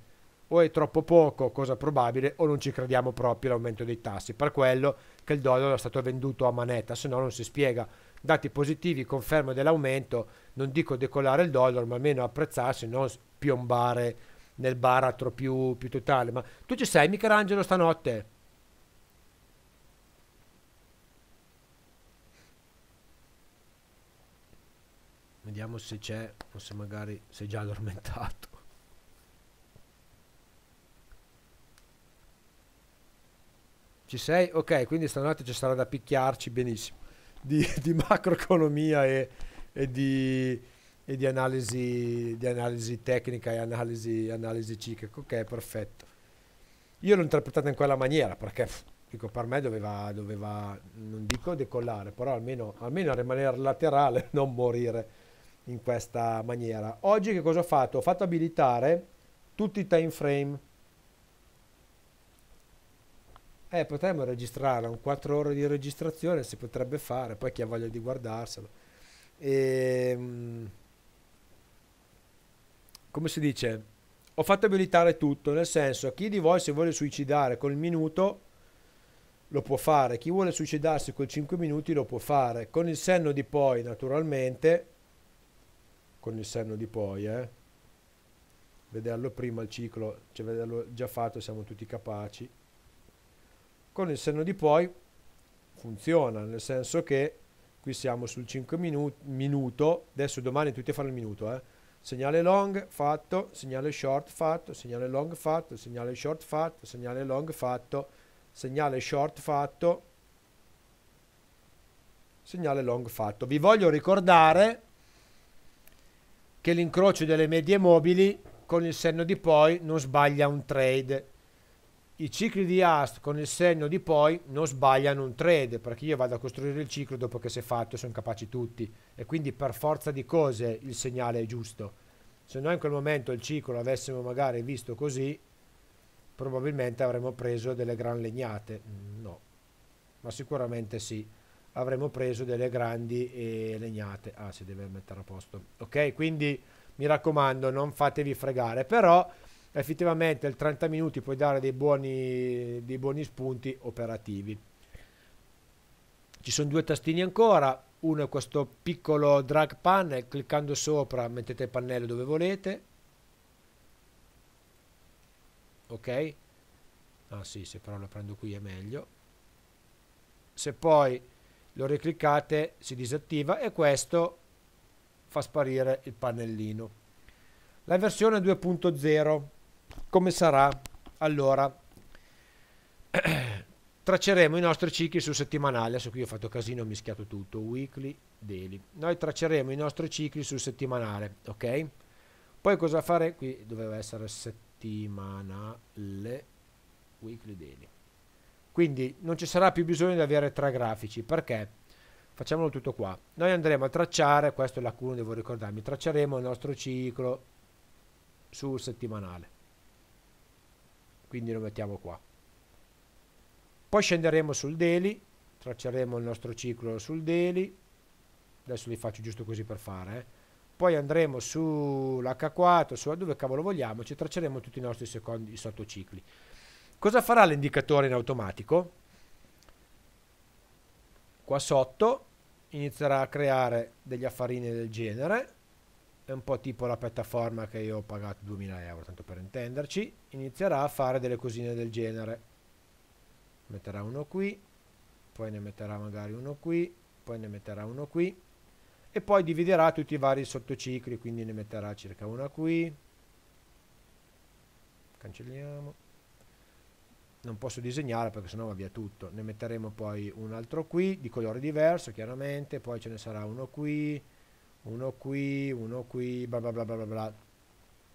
O è troppo poco, cosa probabile, o non ci crediamo proprio l'aumento dei tassi. Per quello che il dollaro è stato venduto a manetta, se no non si spiega. Dati positivi, conferma dell'aumento, non dico decollare il dollaro, ma almeno apprezzarsi, non piombare nel baratro più, più totale. Ma tu ci sei, Michelangelo, stanotte? Vediamo se c'è o se magari sei già addormentato. Ci sei? Ok, quindi stanotte ci sarà da picchiarci benissimo. Di, di macroeconomia e, e di e di analisi, di analisi tecnica e analisi, analisi ciclica, ok, perfetto. Io l'ho interpretata in quella maniera perché pff, dico, per me doveva, doveva, non dico decollare, però almeno, almeno rimanere laterale, non morire in questa maniera. Oggi che cosa ho fatto? Ho fatto abilitare tutti i time frame. Eh, potremmo registrarla, un 4 ore di registrazione si potrebbe fare, poi chi ha voglia di guardarselo. E, ehm, come si dice, ho fatto abilitare tutto, nel senso chi di voi se vuole suicidare col minuto lo può fare, chi vuole suicidarsi col 5 minuti lo può fare, con il senno di poi naturalmente, con il senno di poi, eh, vederlo prima il ciclo, cioè vederlo già fatto, siamo tutti capaci, con il senno di poi funziona, nel senso che qui siamo sul 5 minu- minuto, adesso domani tutti a fare il minuto, eh, segnale long fatto, segnale short fatto, segnale long fatto, segnale short fatto, segnale long fatto, segnale short fatto, segnale long fatto. Vi voglio ricordare che l'incrocio delle medie mobili con il senno di poi non sbaglia un trade i cicli di Ast con il segno di poi non sbagliano un trade perché io vado a costruire il ciclo dopo che si è fatto e sono capaci tutti e quindi per forza di cose il segnale è giusto se noi in quel momento il ciclo avessimo magari visto così probabilmente avremmo preso delle gran legnate no ma sicuramente sì avremmo preso delle grandi eh, legnate ah si deve mettere a posto ok quindi mi raccomando non fatevi fregare però effettivamente il 30 minuti puoi dare dei buoni, dei buoni spunti operativi. Ci sono due tastini ancora, uno è questo piccolo drag panel, cliccando sopra mettete il pannello dove volete. Ok? Ah sì, se però lo prendo qui è meglio. Se poi lo ricliccate si disattiva e questo fa sparire il pannellino. La versione 2.0 come sarà? Allora, traceremo i nostri cicli su settimanale adesso qui ho fatto casino, ho mischiato tutto, weekly, daily. Noi traceremo i nostri cicli su settimanale, ok? Poi cosa fare? Qui doveva essere settimanale, weekly, daily. Quindi non ci sarà più bisogno di avere tre grafici, perché? Facciamolo tutto qua. Noi andremo a tracciare, questo è l'acuno devo ricordarmi, tracceremo il nostro ciclo sul settimanale quindi lo mettiamo qua poi scenderemo sul daily tracceremo il nostro ciclo sul daily adesso li faccio giusto così per fare eh. poi andremo sull'H4 sulla dove cavolo vogliamo ci tracceremo tutti i nostri secondi sottocicli cosa farà l'indicatore in automatico? qua sotto inizierà a creare degli affarini del genere è un po' tipo la piattaforma che io ho pagato 2000 euro, tanto per intenderci, inizierà a fare delle cosine del genere. Metterà uno qui, poi ne metterà magari uno qui, poi ne metterà uno qui, e poi dividerà tutti i vari sottocicli, quindi ne metterà circa uno qui. Cancelliamo. Non posso disegnare perché sennò va via tutto. Ne metteremo poi un altro qui, di colore diverso chiaramente, poi ce ne sarà uno qui, uno qui, uno qui, bla bla bla bla bla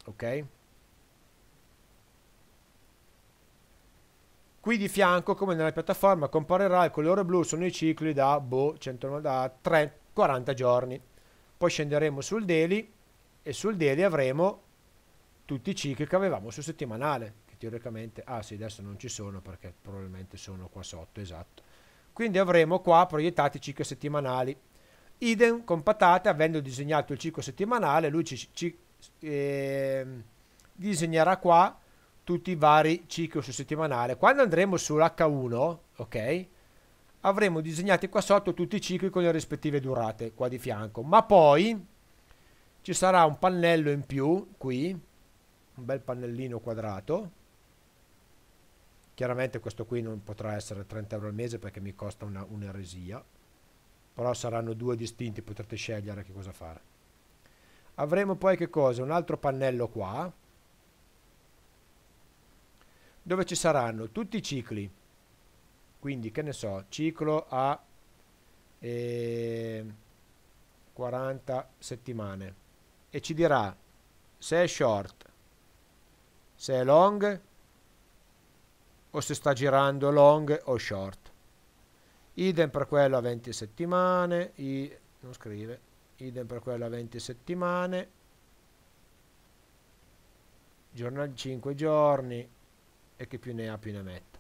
Ok? Qui di fianco, come nella piattaforma, comparirà il colore blu, sono i cicli da, boh, 190, 30, 40 giorni. Poi scenderemo sul daily e sul daily avremo tutti i cicli che avevamo sul settimanale, che teoricamente, ah sì, adesso non ci sono perché probabilmente sono qua sotto, esatto. Quindi avremo qua proiettati i cicli settimanali Idem con Patate, avendo disegnato il ciclo settimanale, lui ci, ci eh, disegnerà qua tutti i vari cicli su settimanale. Quando andremo sull'H1, ok, avremo disegnati qua sotto tutti i cicli con le rispettive durate, qua di fianco. Ma poi ci sarà un pannello in più, qui, un bel pannellino quadrato. Chiaramente questo qui non potrà essere 30 euro al mese perché mi costa un'eresia però saranno due distinti, potrete scegliere che cosa fare. Avremo poi che cosa? Un altro pannello qua, dove ci saranno tutti i cicli, quindi che ne so, ciclo a eh, 40 settimane e ci dirà se è short, se è long o se sta girando long o short idem per quello a 20 settimane i, non scrive idem per quello a 20 settimane giornal 5 giorni e che più ne ha più ne metta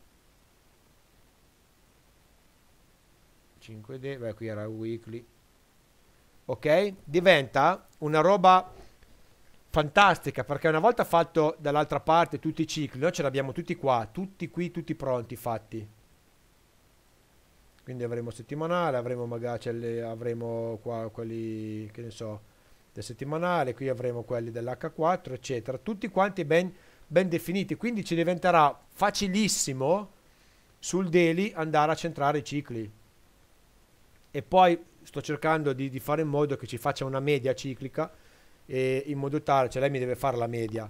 5 day beh qui era weekly ok diventa una roba fantastica perché una volta fatto dall'altra parte tutti i cicli noi ce l'abbiamo tutti qua tutti qui tutti pronti fatti quindi avremo settimanale, avremo magari avremo qua quelli che ne so del settimanale, qui avremo quelli dell'H4, eccetera. Tutti quanti ben, ben definiti. Quindi ci diventerà facilissimo sul daily andare a centrare i cicli. E poi sto cercando di, di fare in modo che ci faccia una media ciclica in modo tale, cioè lei mi deve fare la media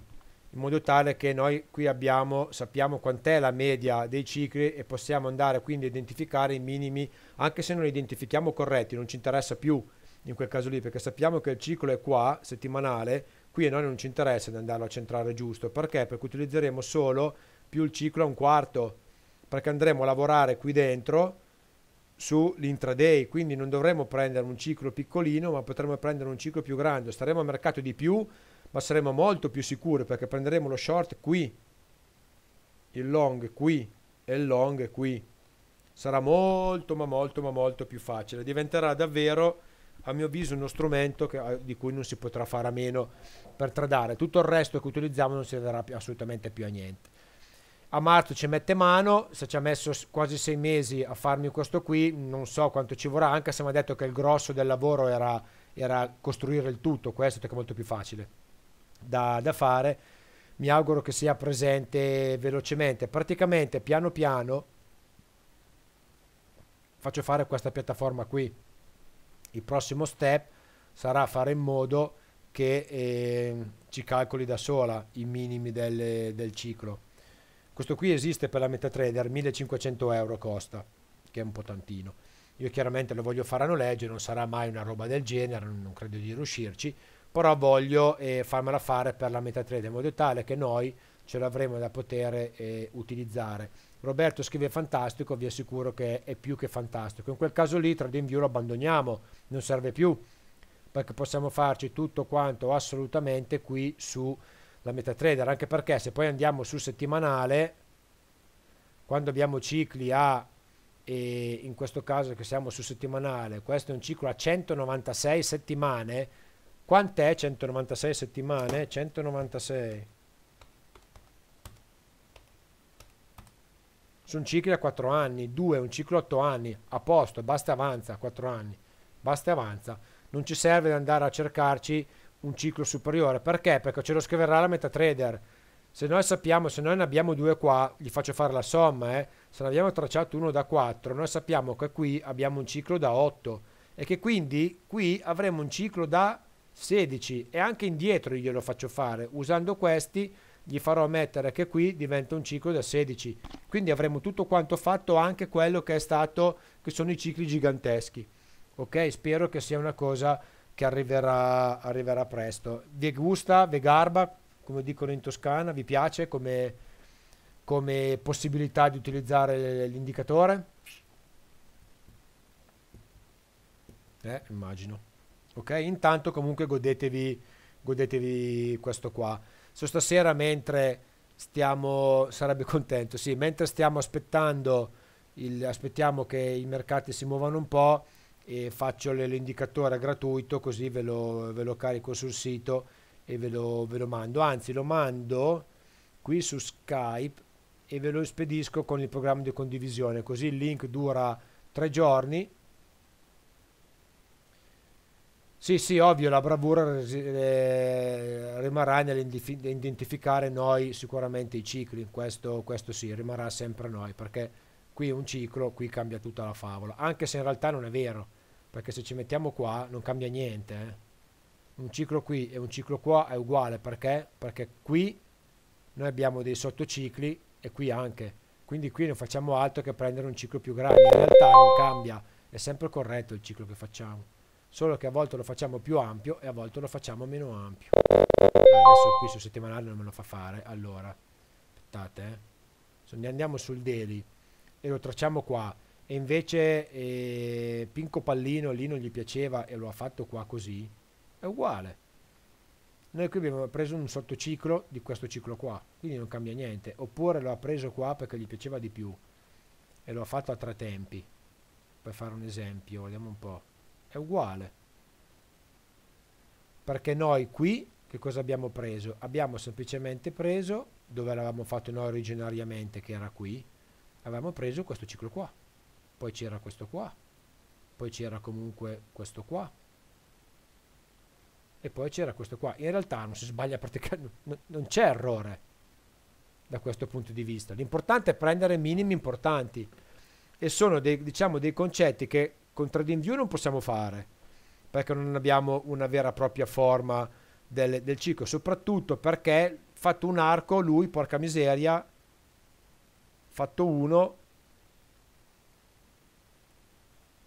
in modo tale che noi qui abbiamo, sappiamo quant'è la media dei cicli e possiamo andare quindi a identificare i minimi, anche se non li identifichiamo corretti, non ci interessa più in quel caso lì, perché sappiamo che il ciclo è qua, settimanale, qui a noi non ci interessa di andarlo a centrare giusto, perché? Perché utilizzeremo solo più il ciclo a un quarto, perché andremo a lavorare qui dentro sull'intraday, quindi non dovremo prendere un ciclo piccolino, ma potremo prendere un ciclo più grande, staremo a mercato di più ma saremo molto più sicuri perché prenderemo lo short qui, il long qui e il long qui. Sarà molto ma molto ma molto più facile. Diventerà davvero, a mio avviso, uno strumento che, eh, di cui non si potrà fare a meno per tradare. Tutto il resto che utilizziamo non servirà più, assolutamente più a niente. A marzo ci mette mano, se ci ha messo quasi sei mesi a farmi questo qui, non so quanto ci vorrà, anche se mi ha detto che il grosso del lavoro era, era costruire il tutto, questo è molto più facile da, da fare, mi auguro che sia presente velocemente. Praticamente piano piano faccio fare questa piattaforma qui. Il prossimo step sarà fare in modo che eh, ci calcoli da sola i minimi del, del ciclo. Questo qui esiste per la MetaTrader, 1500 euro costa, che è un po' tantino. Io chiaramente lo voglio fare a noleggio, non sarà mai una roba del genere, non credo di riuscirci, però voglio eh, farmela fare per la metà trade in modo tale che noi ce l'avremo da poter eh, utilizzare. Roberto scrive fantastico, vi assicuro che è più che fantastico. In quel caso lì trading view lo abbandoniamo, non serve più, perché possiamo farci tutto quanto assolutamente qui sulla MetaTrader, anche perché se poi andiamo sul settimanale, quando abbiamo cicli a, e in questo caso che siamo su settimanale, questo è un ciclo a 196 settimane, Quant'è 196 settimane? 196. Sono cicli a 4 anni, 2 un ciclo a 8 anni, a posto, basta avanza, 4 anni, basta avanza. Non ci serve andare a cercarci un ciclo superiore, perché? Perché ce lo scriverà la MetaTrader. Se noi sappiamo, se noi ne abbiamo due qua, gli faccio fare la somma, eh? se ne abbiamo tracciato uno da 4, noi sappiamo che qui abbiamo un ciclo da 8 e che quindi qui avremo un ciclo da 16 e anche indietro glielo faccio fare usando questi gli farò mettere che qui diventa un ciclo da 16 quindi avremo tutto quanto fatto anche quello che è stato che sono i cicli giganteschi ok spero che sia una cosa che arriverà, arriverà presto vi gusta vi garba come dicono in toscana vi piace come, come possibilità di utilizzare l'indicatore eh immagino ok intanto comunque godetevi, godetevi questo qua se stasera mentre stiamo sarebbe contento sì mentre stiamo aspettando il, aspettiamo che i mercati si muovano un po' e faccio l'indicatore gratuito così ve lo, ve lo carico sul sito e ve lo, ve lo mando anzi lo mando qui su Skype e ve lo spedisco con il programma di condivisione così il link dura tre giorni sì, sì, ovvio, la bravura eh, rimarrà nell'identificare noi sicuramente i cicli, questo, questo sì, rimarrà sempre noi, perché qui è un ciclo, qui cambia tutta la favola, anche se in realtà non è vero, perché se ci mettiamo qua non cambia niente. Eh. Un ciclo qui e un ciclo qua è uguale, perché? Perché qui noi abbiamo dei sottocicli e qui anche, quindi qui non facciamo altro che prendere un ciclo più grande, in realtà non cambia, è sempre corretto il ciclo che facciamo solo che a volte lo facciamo più ampio e a volte lo facciamo meno ampio. Ah, adesso qui sul settimanale non me lo fa fare, allora, aspettate, eh. se ne andiamo sul daily e lo tracciamo qua, e invece eh, Pinco Pallino lì non gli piaceva e lo ha fatto qua così, è uguale. Noi qui abbiamo preso un sottociclo di questo ciclo qua, quindi non cambia niente. Oppure lo ha preso qua perché gli piaceva di più e lo ha fatto a tre tempi, per fare un esempio, vediamo un po' è uguale. Perché noi qui che cosa abbiamo preso? Abbiamo semplicemente preso, dove l'avevamo fatto noi originariamente, che era qui, avevamo preso questo ciclo qua, poi c'era questo qua, poi c'era comunque questo qua, e poi c'era questo qua. In realtà non si sbaglia praticamente, non c'è errore da questo punto di vista. L'importante è prendere minimi importanti e sono dei, diciamo, dei concetti che con in View non possiamo fare, perché non abbiamo una vera e propria forma del, del ciclo, soprattutto perché fatto un arco, lui, porca miseria, fatto uno,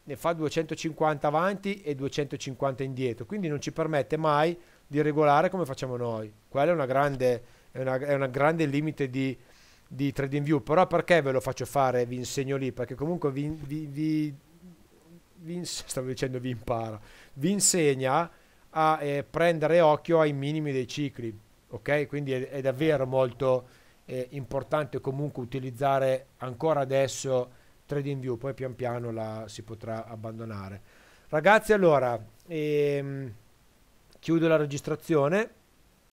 ne fa 250 avanti e 250 indietro, quindi non ci permette mai di regolare come facciamo noi. Quello è una grande, è una, è una grande limite di, di trading view, però perché ve lo faccio fare, vi insegno lì, perché comunque vi, vi, vi vi, stavo dicendo vi impara, vi insegna a eh, prendere occhio ai minimi dei cicli, ok? Quindi è, è davvero molto eh, importante comunque utilizzare ancora adesso Trading View, poi pian piano la si potrà abbandonare. Ragazzi, allora ehm, chiudo la registrazione.